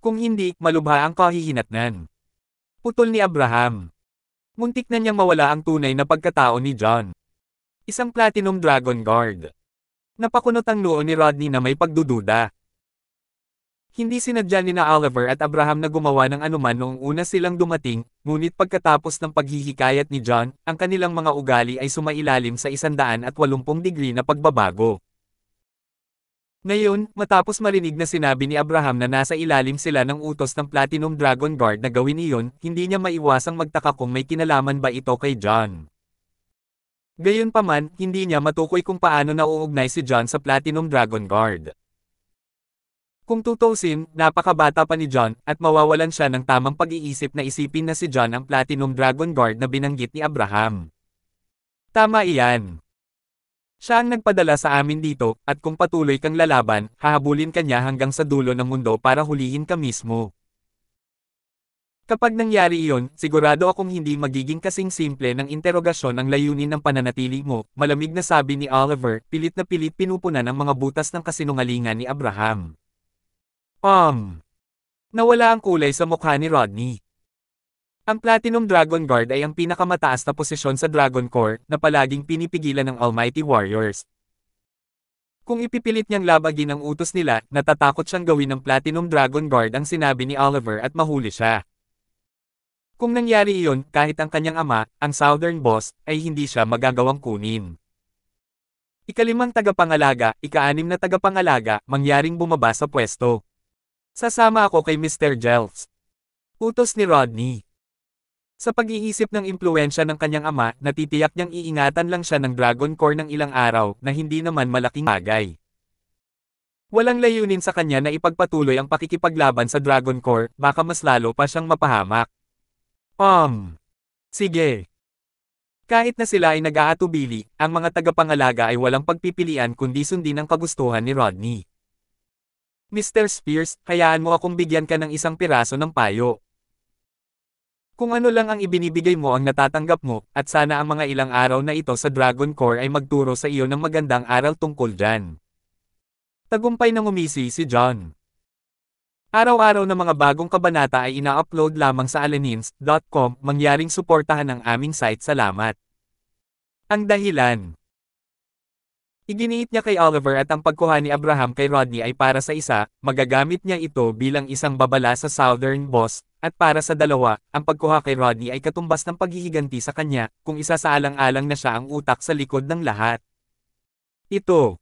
Kung hindi, malubha ang kahihinatnan. Putol ni Abraham. Muntik na niyang mawala ang tunay na pagkatao ni John. Isang Platinum Dragon Guard. Napakunot ang noo ni Rodney na may pagdududa. Hindi sinadya ni na Oliver at Abraham na gumawa ng anuman noong una silang dumating, ngunit pagkatapos ng paghihikayat ni John, ang kanilang mga ugali ay sumailalim sa 180 degree na pagbabago. Ngayon, matapos marinig na sinabi ni Abraham na nasa ilalim sila ng utos ng Platinum Dragon Guard na gawin iyon, hindi niya maiwasang magtaka kung may kinalaman ba ito kay John. Gayunpaman, hindi niya matukoy kung paano nauugnay si John sa Platinum Dragon Guard. Kung tutusin, napakabata pa ni John, at mawawalan siya ng tamang pag-iisip na isipin na si John ang Platinum Dragon Guard na binanggit ni Abraham. Tama iyan. Siya ang nagpadala sa amin dito, at kung patuloy kang lalaban, hahabulin ka niya hanggang sa dulo ng mundo para hulihin ka mismo. Kapag nangyari iyon, sigurado akong hindi magiging kasing simple ng interogasyon ang layunin ng pananatili mo, malamig na sabi ni Oliver, pilit na pilit pinupunan ang mga butas ng kasinungalingan ni Abraham. Um. Nawala ang kulay sa mukha ni Rodney. Ang Platinum Dragon Guard ay ang pinakamataas na posisyon sa Dragon Core na palaging pinipigilan ng Almighty Warriors. Kung ipipilit niyang labagin ang utos nila, natatakot siyang gawin ng Platinum Dragon Guard ang sinabi ni Oliver at mahuli siya. Kung nangyari iyon, kahit ang kanyang ama, ang Southern Boss, ay hindi siya magagawang kunin. Ikalimang tagapangalaga, ikaanim na tagapangalaga, mangyaring bumaba sa pwesto. Sasama ako kay Mr. Jelfs. Utos ni Rodney. Sa pag-iisip ng impluensya ng kanyang ama, natitiyak niyang iingatan lang siya ng Dragon Core ng ilang araw na hindi naman malaking bagay. Walang layunin sa kanya na ipagpatuloy ang pakikipaglaban sa Dragon Core, baka mas lalo pa siyang mapahamak. Um, sige. Kahit na sila ay nag-aatubili, ang mga tagapangalaga ay walang pagpipilian kundi sundin ang kagustuhan ni Rodney. Mr. Spears, hayaan mo akong bigyan ka ng isang piraso ng payo. Kung ano lang ang ibinibigay mo ang natatanggap mo, at sana ang mga ilang araw na ito sa Dragon Core ay magturo sa iyo ng magandang aral tungkol dyan. Tagumpay ng umisi si John. Araw-araw na mga bagong kabanata ay ina-upload lamang sa alanins.com, mangyaring suportahan ang aming site salamat. Ang dahilan Iginiit niya kay Oliver at ang pagkuha ni Abraham kay Rodney ay para sa isa, magagamit niya ito bilang isang babala sa Southern Boss, at para sa dalawa, ang pagkuha kay Rodney ay katumbas ng paghihiganti sa kanya, kung isa isasaalang-alang na siya ang utak sa likod ng lahat. Ito.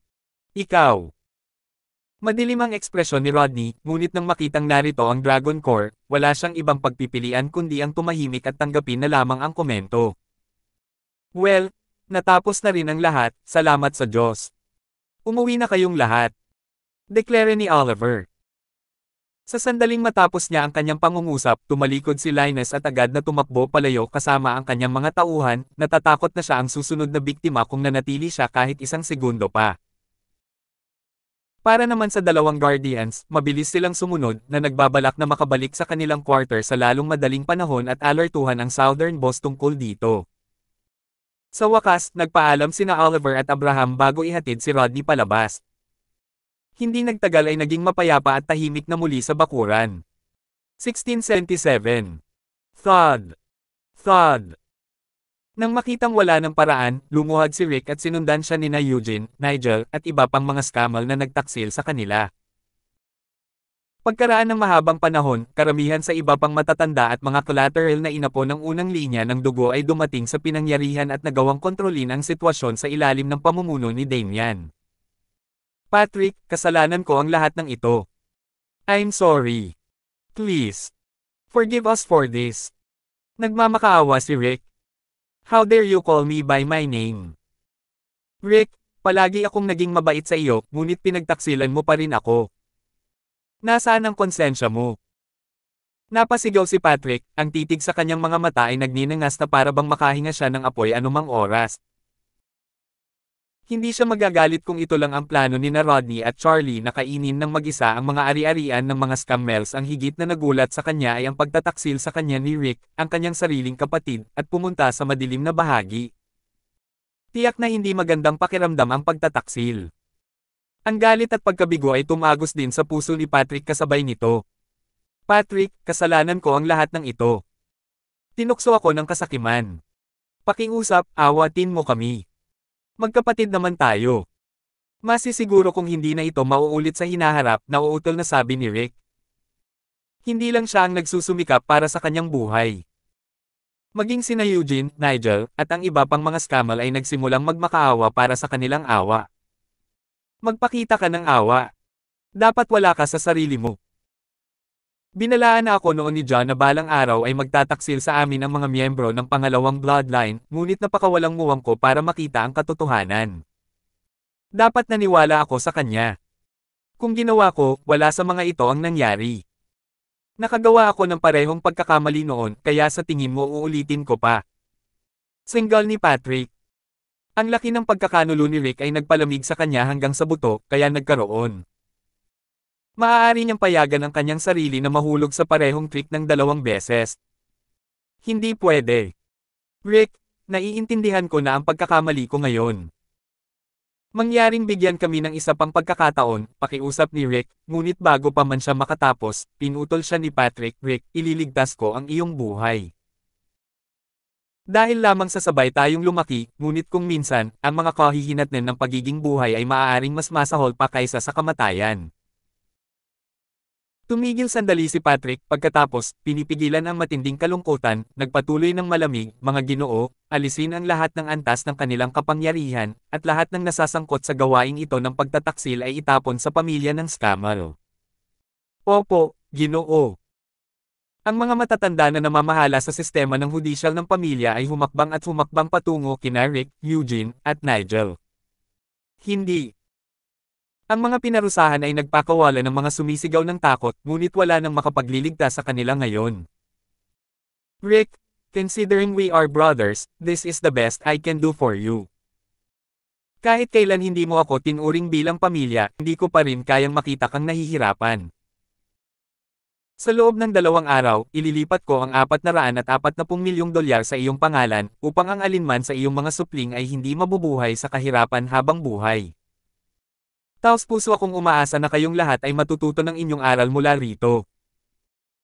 Ikaw. Madilim ang ekspresyon ni Rodney, ngunit nang makitang narito ang Dragon Core, wala siyang ibang pagpipilian kundi ang tumahimik at tanggapin na lamang ang komento. Well, Natapos na rin ang lahat, salamat sa Diyos. Umuwi na kayong lahat. Deklare ni Oliver. Sa sandaling matapos niya ang kanyang pangungusap, tumalikod si Linus at agad na tumakbo palayo kasama ang kanyang mga tauhan, natatakot na siya ang susunod na biktima kung nanatili siya kahit isang segundo pa. Para naman sa dalawang guardians, mabilis silang sumunod na nagbabalak na makabalik sa kanilang quarter sa lalong madaling panahon at alertuhan ang southern boss tungkol dito. Sa wakas, nagpaalam sina Oliver at Abraham bago ihatid si Rodney palabas. Hindi nagtagal ay naging mapayapa at tahimik na muli sa bakuran. 1677. Thud! Thud! Nang makitang wala ng paraan, lumuhad si Rick at sinundan siya ni na Eugene, Nigel, at iba pang mga scamal na nagtaksil sa kanila pagkaraan ng mahabang panahon, karamihan sa iba pang matatanda at mga collateral na inapo ng unang linya ng dugo ay dumating sa pinangyarihan at nagawang kontrolin ang sitwasyon sa ilalim ng pamumuno ni Damian. Patrick, kasalanan ko ang lahat ng ito. I'm sorry. Please. Forgive us for this. Nagmamakaawa si Rick. How dare you call me by my name? Rick, palagi akong naging mabait sa iyo, ngunit pinagtaksilan mo pa rin ako. Nasaan ang konsensya mo? Napasigaw si Patrick, ang titig sa kanyang mga mata ay nagninangas na para bang makahinga siya ng apoy anumang oras. Hindi siya magagalit kung ito lang ang plano ni na Rodney at Charlie na kainin ng mag-isa ang mga ari-arian ng mga scammers ang higit na nagulat sa kanya ay ang pagtataksil sa kanya ni Rick, ang kanyang sariling kapatid, at pumunta sa madilim na bahagi. Tiyak na hindi magandang pakiramdam ang pagtataksil. Ang galit at pagkabigo ay tumagos din sa puso ni Patrick kasabay nito. Patrick, kasalanan ko ang lahat ng ito. Tinukso ako ng kasakiman. Pakiusap, awatin mo kami. Magkapatid naman tayo. Masisiguro kung hindi na ito mauulit sa hinaharap na uutol na sabi ni Rick. Hindi lang siya ang nagsusumikap para sa kanyang buhay. Maging sina Eugene, Nigel, at ang iba pang mga scamal ay nagsimulang magmakaawa para sa kanilang awa. Magpakita ka ng awa. Dapat wala ka sa sarili mo. Binalaan na ako noon ni John na balang araw ay magtataksil sa amin ang mga miyembro ng pangalawang bloodline, ngunit napakawalang muwang ko para makita ang katotohanan. Dapat naniwala ako sa kanya. Kung ginawa ko, wala sa mga ito ang nangyari. Nakagawa ako ng parehong pagkakamali noon, kaya sa tingin mo uulitin ko pa. Single ni Patrick. Ang laki ng pagkakanulo ni Rick ay nagpalamig sa kanya hanggang sa buto, kaya nagkaroon. Maaari niyang payagan ang kanyang sarili na mahulog sa parehong trick ng dalawang beses. Hindi pwede. Rick, naiintindihan ko na ang pagkakamali ko ngayon. Mangyaring bigyan kami ng isa pang pagkakataon, pakiusap ni Rick, ngunit bago pa man siya makatapos, pinutol siya ni Patrick, Rick, ililigtas ko ang iyong buhay. Dahil lamang sasabay tayong lumaki, ngunit kung minsan, ang mga kahihinatnan ng pagiging buhay ay maaaring mas masahol pa kaysa sa kamatayan. Tumigil sandali si Patrick, pagkatapos, pinipigilan ang matinding kalungkutan, nagpatuloy ng malamig, mga ginoo, alisin ang lahat ng antas ng kanilang kapangyarihan, at lahat ng nasasangkot sa gawaing ito ng pagtataksil ay itapon sa pamilya ng Scamal. Opo, ginoo. Ang mga matatanda na namamahala sa sistema ng hudisyal ng pamilya ay humakbang at humakbang patungo kina Rick, Eugene, at Nigel. Hindi. Ang mga pinarusahan ay nagpakawala ng mga sumisigaw ng takot ngunit wala nang makapagliligtas sa kanila ngayon. Rick, considering we are brothers, this is the best I can do for you. Kahit kailan hindi mo ako tinuring bilang pamilya, hindi ko pa rin kayang makita kang nahihirapan. Sa loob ng dalawang araw, ililipat ko ang 440 milyong dolyar sa iyong pangalan, upang ang alinman sa iyong mga supling ay hindi mabubuhay sa kahirapan habang buhay. Taos puso akong umaasa na kayong lahat ay matututo ng inyong aral mula rito.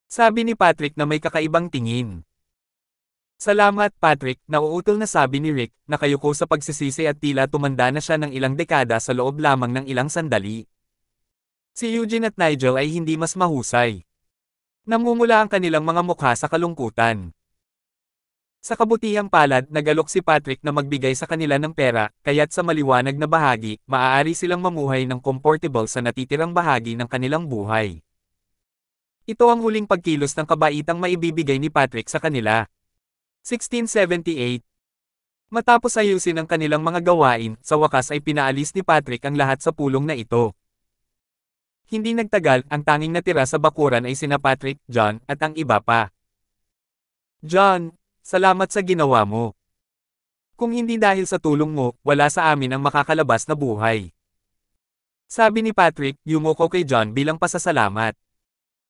Sabi ni Patrick na may kakaibang tingin. Salamat Patrick, nauutol na sabi ni Rick, na kayo ko sa pagsisisi at tila tumanda na siya ng ilang dekada sa loob lamang ng ilang sandali. Si Eugene at Nigel ay hindi mas mahusay. Namumula ang kanilang mga mukha sa kalungkutan. Sa kabutihang palad, nagalok si Patrick na magbigay sa kanila ng pera, kaya't sa maliwanag na bahagi, maaari silang mamuhay ng comfortable sa natitirang bahagi ng kanilang buhay. Ito ang huling pagkilos ng kabaitang maibibigay ni Patrick sa kanila. 1678 Matapos ayusin ang kanilang mga gawain, sa wakas ay pinaalis ni Patrick ang lahat sa pulong na ito. Hindi nagtagal, ang tanging natira sa bakuran ay sina Patrick, John, at ang iba pa. John, salamat sa ginawa mo. Kung hindi dahil sa tulong mo, wala sa amin ang makakalabas na buhay. Sabi ni Patrick, yumuko kay John bilang pasasalamat.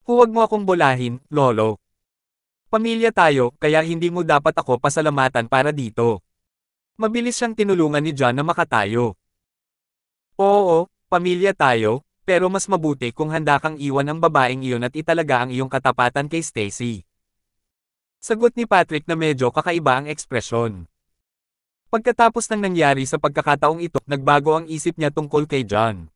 Huwag mo akong bulahin, Lolo. Pamilya tayo, kaya hindi mo dapat ako pasalamatan para dito. Mabilis siyang tinulungan ni John na makatayo. Oo, pamilya tayo, pero mas mabuti kung handa kang iwan ang babaeng iyon at italaga ang iyong katapatan kay Stacy. Sagot ni Patrick na medyo kakaiba ang ekspresyon. Pagkatapos ng nangyari sa pagkakataong ito, nagbago ang isip niya tungkol kay John.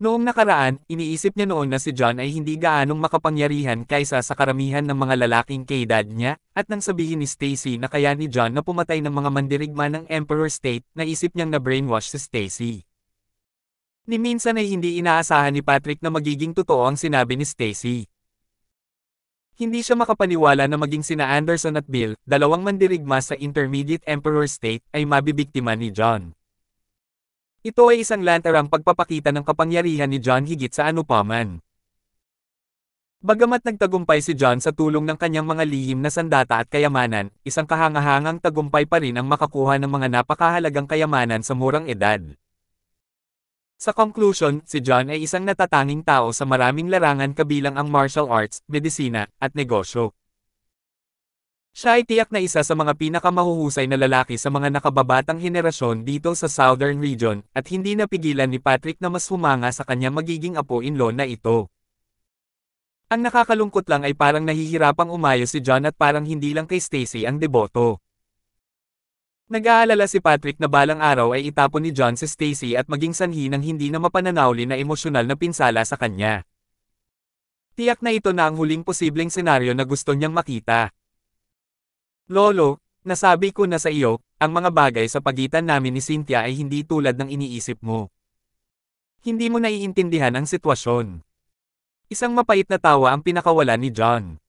Noong nakaraan, iniisip niya noon na si John ay hindi gaanong makapangyarihan kaysa sa karamihan ng mga lalaking kaedad niya, at nang sabihin ni Stacy na kaya ni John na pumatay ng mga mandirigma ng Emperor State, naisip niyang na brainwash si Stacy. Ni minsan ay hindi inaasahan ni Patrick na magiging totoo ang sinabi ni Stacy. Hindi siya makapaniwala na maging sina Anderson at Bill, dalawang mandirigma sa Intermediate Emperor State, ay mabibiktima ni John. Ito ay isang lantarang pagpapakita ng kapangyarihan ni John higit sa anupaman. Bagamat nagtagumpay si John sa tulong ng kanyang mga lihim na sandata at kayamanan, isang kahangahangang tagumpay pa rin ang makakuha ng mga napakahalagang kayamanan sa murang edad. Sa conclusion, si John ay isang natatanging tao sa maraming larangan kabilang ang martial arts, medisina, at negosyo. Siya ay tiyak na isa sa mga pinakamahuhusay na lalaki sa mga nakababatang henerasyon dito sa Southern Region, at hindi napigilan ni Patrick na mas humanga sa kanya magiging apo-in-law na ito. Ang nakakalungkot lang ay parang nahihirapang umayo si John at parang hindi lang kay Stacy ang deboto. Nag-aalala si Patrick na balang araw ay itapon ni John si Stacy at maging sanhi ng hindi na mapananawli na emosyonal na pinsala sa kanya. Tiyak na ito na ang huling posibleng senaryo na gusto niyang makita. Lolo, nasabi ko na sa iyo, ang mga bagay sa pagitan namin ni Cynthia ay hindi tulad ng iniisip mo. Hindi mo naiintindihan ang sitwasyon. Isang mapait na tawa ang pinakawala ni John.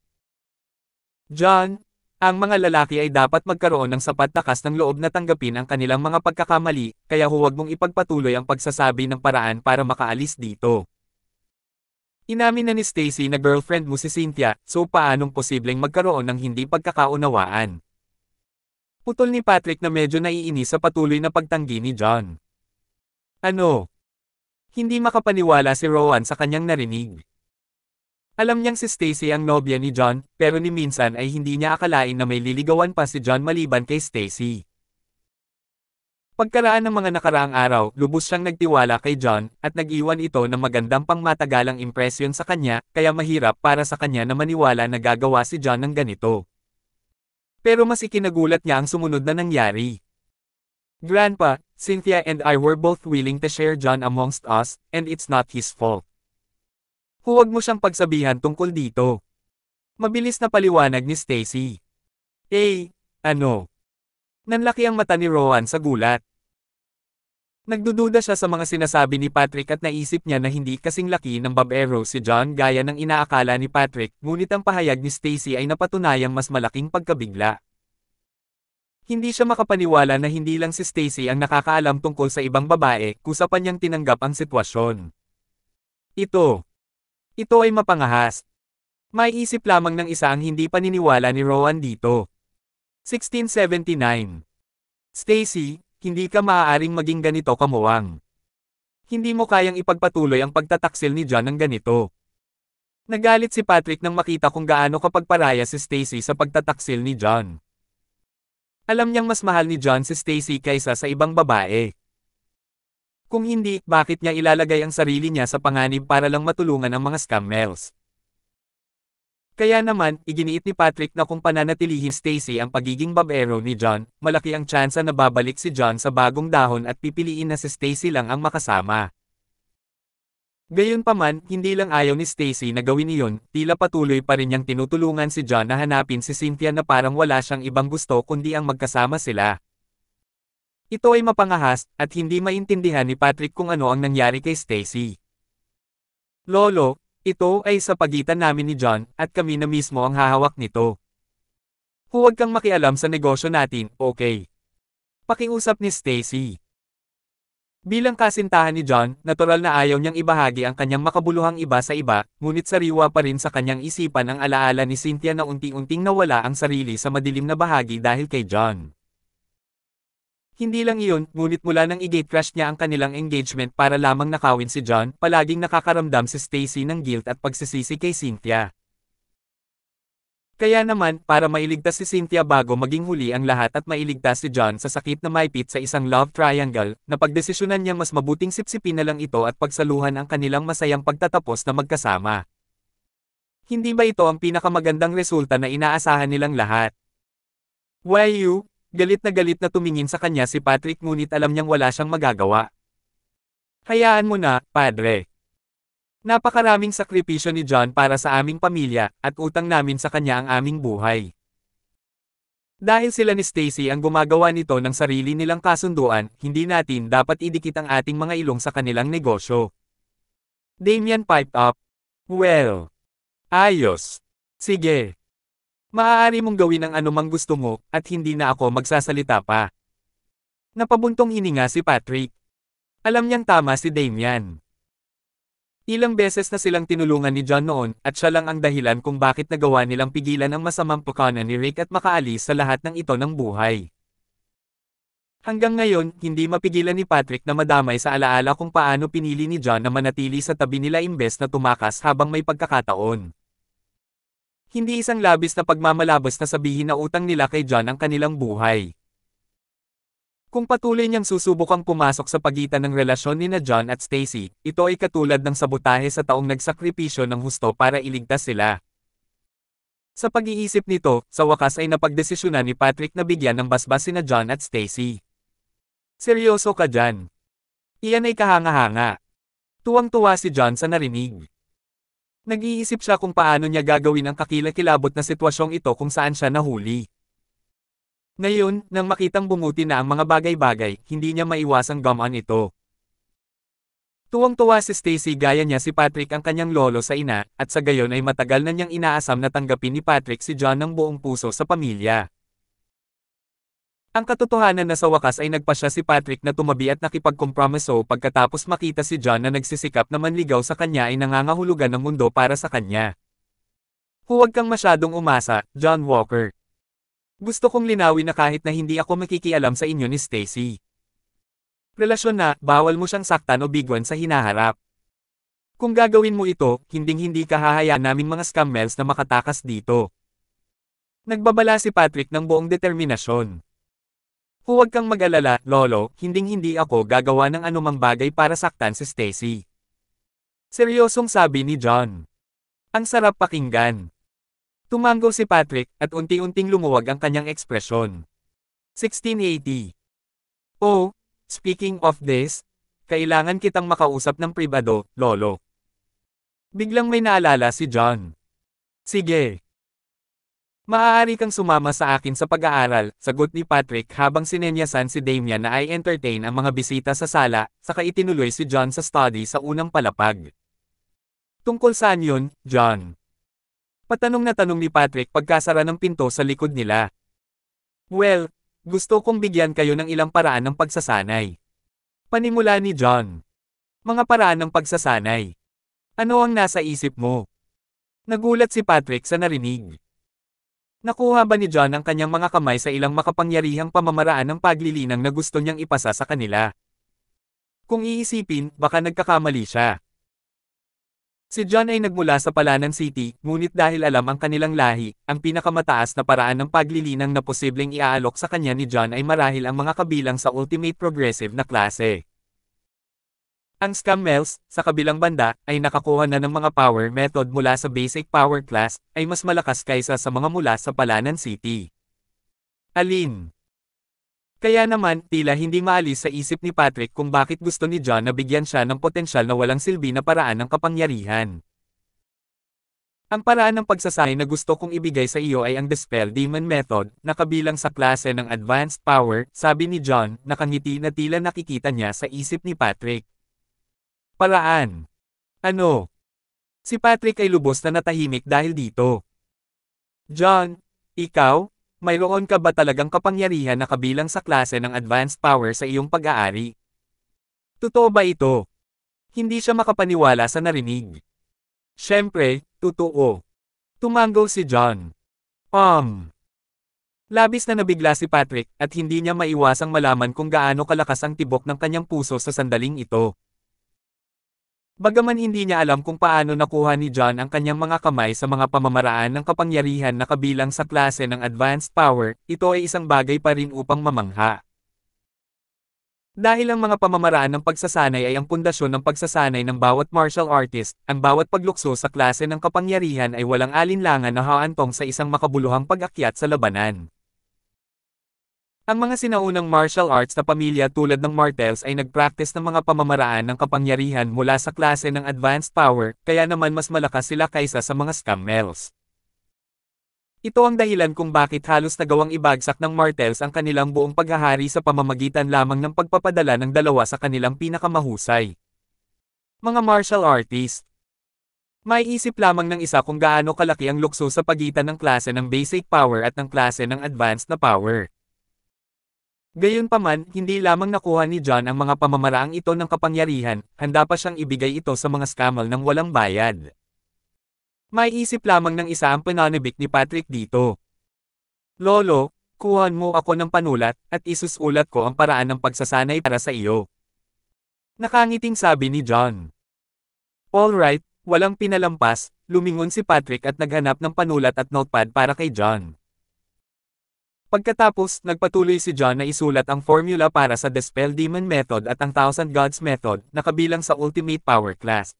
John, ang mga lalaki ay dapat magkaroon ng sapat takas ng loob na tanggapin ang kanilang mga pagkakamali, kaya huwag mong ipagpatuloy ang pagsasabi ng paraan para makaalis dito. Inamin na ni Stacy na girlfriend mo si Cynthia, so paanong posibleng magkaroon ng hindi pagkakaunawaan? Putol ni Patrick na medyo naiinis sa patuloy na pagtanggi ni John. Ano? Hindi makapaniwala si Rowan sa kanyang narinig. Alam niyang si Stacy ang nobya ni John, pero ni minsan ay hindi niya akalain na may liligawan pa si John maliban kay Stacy. Pagkaraan ng mga nakaraang araw, lubos siyang nagtiwala kay John, at nag-iwan ito ng magandang pangmatagalang impresyon sa kanya, kaya mahirap para sa kanya na maniwala na gagawa si John ng ganito. Pero mas ikinagulat niya ang sumunod na nangyari. Grandpa, Cynthia and I were both willing to share John amongst us, and it's not his fault. Huwag mo siyang pagsabihan tungkol dito. Mabilis na paliwanag ni Stacy. Hey, ano? Nanlaki ang mata ni Rowan sa gulat. Nagdududa siya sa mga sinasabi ni Patrick at naisip niya na hindi kasing laki ng Bob Arrow si John gaya ng inaakala ni Patrick, ngunit ang pahayag ni Stacy ay napatunayang mas malaking pagkabigla. Hindi siya makapaniwala na hindi lang si Stacy ang nakakaalam tungkol sa ibang babae, kusa pa niyang tinanggap ang sitwasyon. Ito, ito ay mapangahas. May isip lamang ng isa ang hindi paniniwala ni Rowan dito. 1679 Stacy, hindi ka maaaring maging ganito kamuwang. Hindi mo kayang ipagpatuloy ang pagtataksil ni John ng ganito. Nagalit si Patrick nang makita kung gaano kapagparaya si Stacy sa pagtataksil ni John. Alam niyang mas mahal ni John si Stacy kaysa sa ibang babae. Kung hindi, bakit niya ilalagay ang sarili niya sa panganib para lang matulungan ang mga scammers? Kaya naman, iginiit ni Patrick na kung pananatilihin Stacy ang pagiging babero ni John, malaki ang tsansa na babalik si John sa bagong dahon at pipiliin na si Stacy lang ang makasama. Gayunpaman, hindi lang ayaw ni Stacy na gawin iyon, tila patuloy pa rin niyang tinutulungan si John na hanapin si Cynthia na parang wala siyang ibang gusto kundi ang magkasama sila. Ito ay mapangahas at hindi maintindihan ni Patrick kung ano ang nangyari kay Stacy. Lolo, ito ay sa pagitan namin ni John at kami na mismo ang hahawak nito. Huwag kang makialam sa negosyo natin, okay? Pakiusap ni Stacy. Bilang kasintahan ni John, natural na ayaw niyang ibahagi ang kanyang makabuluhang iba sa iba, ngunit sariwa pa rin sa kanyang isipan ang alaala ni Cynthia na unti-unting nawala ang sarili sa madilim na bahagi dahil kay John. Hindi lang iyon, ngunit mula nang i gate crash niya ang kanilang engagement para lamang nakawin si John, palaging nakakaramdam si Stacy ng guilt at pagsisisi kay Cynthia. Kaya naman, para mailigtas si Cynthia bago maging huli ang lahat at mailigtas si John sa sakit na maipit sa isang love triangle, napagdesisyonan niyang mas mabuting sipsipin na lang ito at pagsaluhan ang kanilang masayang pagtatapos na magkasama. Hindi ba ito ang pinakamagandang resulta na inaasahan nilang lahat? Why you? Galit na galit na tumingin sa kanya si Patrick ngunit alam niyang wala siyang magagawa. Hayaan mo na, padre. Napakaraming sakripisyo ni John para sa aming pamilya, at utang namin sa kanya ang aming buhay. Dahil sila ni Stacy ang gumagawa nito ng sarili nilang kasunduan, hindi natin dapat idikit ang ating mga ilong sa kanilang negosyo. Damian piped up. Well. Ayos. Sige. Maaari mong gawin ang anumang gusto mo, at hindi na ako magsasalita pa. Napabuntong hininga si Patrick. Alam niyang tama si Damian. Ilang beses na silang tinulungan ni John noon, at siya lang ang dahilan kung bakit nagawa nilang pigilan ang masamang pukana ni Rick at makaalis sa lahat ng ito ng buhay. Hanggang ngayon, hindi mapigilan ni Patrick na madamay sa alaala kung paano pinili ni John na manatili sa tabi nila imbes na tumakas habang may pagkakataon. Hindi isang labis na pagmamalabas na sabihin na utang nila kay John ang kanilang buhay. Kung patuloy niyang susubukang pumasok sa pagitan ng relasyon ni na John at Stacy, ito ay katulad ng sabotahe sa taong nagsakripisyo ng husto para iligtas sila. Sa pag-iisip nito, sa wakas ay napagdesisyonan ni Patrick na bigyan ng basbas sina John at Stacy. Seryoso ka dyan. Iyan ay kahanga-hanga. Tuwang-tuwa si John sa narinig. Nag-iisip siya kung paano niya gagawin ang kakilakilabot na sitwasyong ito kung saan siya nahuli. Ngayon, nang makitang bumuti na ang mga bagay-bagay, hindi niya maiwasang gamaan ito. Tuwang-tuwa si Stacy gaya niya si Patrick ang kanyang lolo sa ina, at sa gayon ay matagal na niyang inaasam na tanggapin ni Patrick si John ng buong puso sa pamilya. Ang katotohanan na sa wakas ay nagpa siya si Patrick na tumabi at nakipag nakipagkompromiso pagkatapos makita si John na nagsisikap na manligaw sa kanya ay nangangahulugan ng mundo para sa kanya. Huwag kang masyadong umasa, John Walker. Gusto kong linawin na kahit na hindi ako makikialam sa inyo ni Stacy. Relasyon na, bawal mo siyang saktan o bigwan sa hinaharap. Kung gagawin mo ito, hinding-hindi kahahayaan hahayaan naming mga scammels na makatakas dito. Nagbabala si Patrick ng buong determinasyon. Huwag kang mag-alala, Lolo, hinding-hindi ako gagawa ng anumang bagay para saktan si Stacy. Seryosong sabi ni John. Ang sarap pakinggan. Tumango si Patrick, at unti-unting lumuwag ang kanyang ekspresyon. 1680. Oh, speaking of this, kailangan kitang makausap ng pribado, Lolo. Biglang may naalala si John. Sige. Maaari kang sumama sa akin sa pag-aaral, sagot ni Patrick habang sinenyasan si Damian na ay entertain ang mga bisita sa sala, saka itinuloy si John sa study sa unang palapag. Tungkol saan yun, John? Patanong na tanong ni Patrick pagkasara ng pinto sa likod nila. Well, gusto kong bigyan kayo ng ilang paraan ng pagsasanay. Panimula ni John. Mga paraan ng pagsasanay. Ano ang nasa isip mo? Nagulat si Patrick sa narinig. Nakuha ba ni John ang kanyang mga kamay sa ilang makapangyarihang pamamaraan ng paglilinang na gusto niyang ipasa sa kanila? Kung iisipin, baka nagkakamali siya. Si John ay nagmula sa Palanan City, ngunit dahil alam ang kanilang lahi, ang pinakamataas na paraan ng paglilinang na posibleng iaalok sa kanya ni John ay marahil ang mga kabilang sa ultimate progressive na klase. Ang scammels, sa kabilang banda, ay nakakuha na ng mga power method mula sa basic power class, ay mas malakas kaysa sa mga mula sa Palanan City. Alin? Kaya naman, tila hindi maalis sa isip ni Patrick kung bakit gusto ni John na bigyan siya ng potensyal na walang silbi na paraan ng kapangyarihan. Ang paraan ng pagsasanay na gusto kong ibigay sa iyo ay ang Dispel Demon Method, na kabilang sa klase ng Advanced Power, sabi ni John, nakangiti na tila nakikita niya sa isip ni Patrick. Paraan. Ano? Si Patrick ay lubos na natahimik dahil dito. John, ikaw, mayroon ka ba talagang kapangyarihan na kabilang sa klase ng advanced power sa iyong pag-aari? Totoo ba ito? Hindi siya makapaniwala sa narinig. Siyempre, totoo. Tumango si John. Um. Labis na nabigla si Patrick at hindi niya maiwasang malaman kung gaano kalakas ang tibok ng kanyang puso sa sandaling ito. Bagaman hindi niya alam kung paano nakuha ni John ang kanyang mga kamay sa mga pamamaraan ng kapangyarihan na kabilang sa klase ng advanced power, ito ay isang bagay pa rin upang mamangha. Dahil ang mga pamamaraan ng pagsasanay ay ang pundasyon ng pagsasanay ng bawat martial artist, ang bawat paglukso sa klase ng kapangyarihan ay walang alinlangan na haantong sa isang makabuluhang pag-akyat sa labanan. Ang mga sinaunang martial arts na pamilya tulad ng Martels ay nagpractice ng mga pamamaraan ng kapangyarihan mula sa klase ng advanced power, kaya naman mas malakas sila kaysa sa mga scammels. Ito ang dahilan kung bakit halos nagawang ibagsak ng Martels ang kanilang buong paghahari sa pamamagitan lamang ng pagpapadala ng dalawa sa kanilang pinakamahusay. Mga martial artist May isip lamang ng isa kung gaano kalaki ang lukso sa pagitan ng klase ng basic power at ng klase ng advanced na power. Gayunpaman, hindi lamang nakuha ni John ang mga pamamaraang ito ng kapangyarihan, handa pa siyang ibigay ito sa mga scammal ng walang bayad. May isip lamang ng isa ang pananabik ni Patrick dito. Lolo, kuhan mo ako ng panulat at isusulat ko ang paraan ng pagsasanay para sa iyo. Nakangiting sabi ni John. Alright, walang pinalampas, lumingon si Patrick at naghanap ng panulat at notepad para kay John. Pagkatapos, nagpatuloy si John na isulat ang formula para sa Dispel Demon Method at ang Thousand Gods Method, na kabilang sa Ultimate Power Class.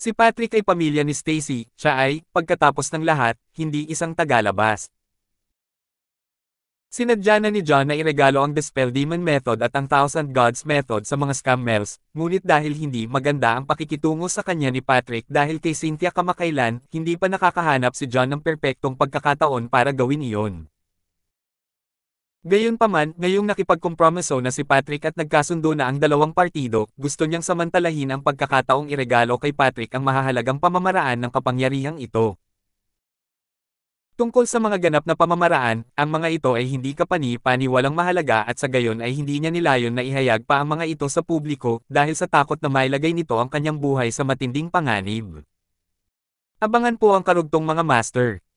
Si Patrick ay pamilya ni Stacy, siya ay, pagkatapos ng lahat, hindi isang tagalabas. Sinadya na ni John na iregalo ang Dispel Demon Method at ang Thousand Gods Method sa mga scammers, ngunit dahil hindi maganda ang pakikitungo sa kanya ni Patrick dahil kay Cynthia kamakailan, hindi pa nakakahanap si John ng perpektong pagkakataon para gawin iyon. Gayunpaman, ngayong nakipagkompromiso na si Patrick at nagkasundo na ang dalawang partido, gusto niyang samantalahin ang pagkakataong iregalo kay Patrick ang mahahalagang pamamaraan ng kapangyarihang ito. Tungkol sa mga ganap na pamamaraan, ang mga ito ay hindi kapani-paniwalang mahalaga at sa gayon ay hindi niya nilayon na ihayag pa ang mga ito sa publiko dahil sa takot na mailagay nito ang kanyang buhay sa matinding panganib. Abangan po ang karugtong mga master.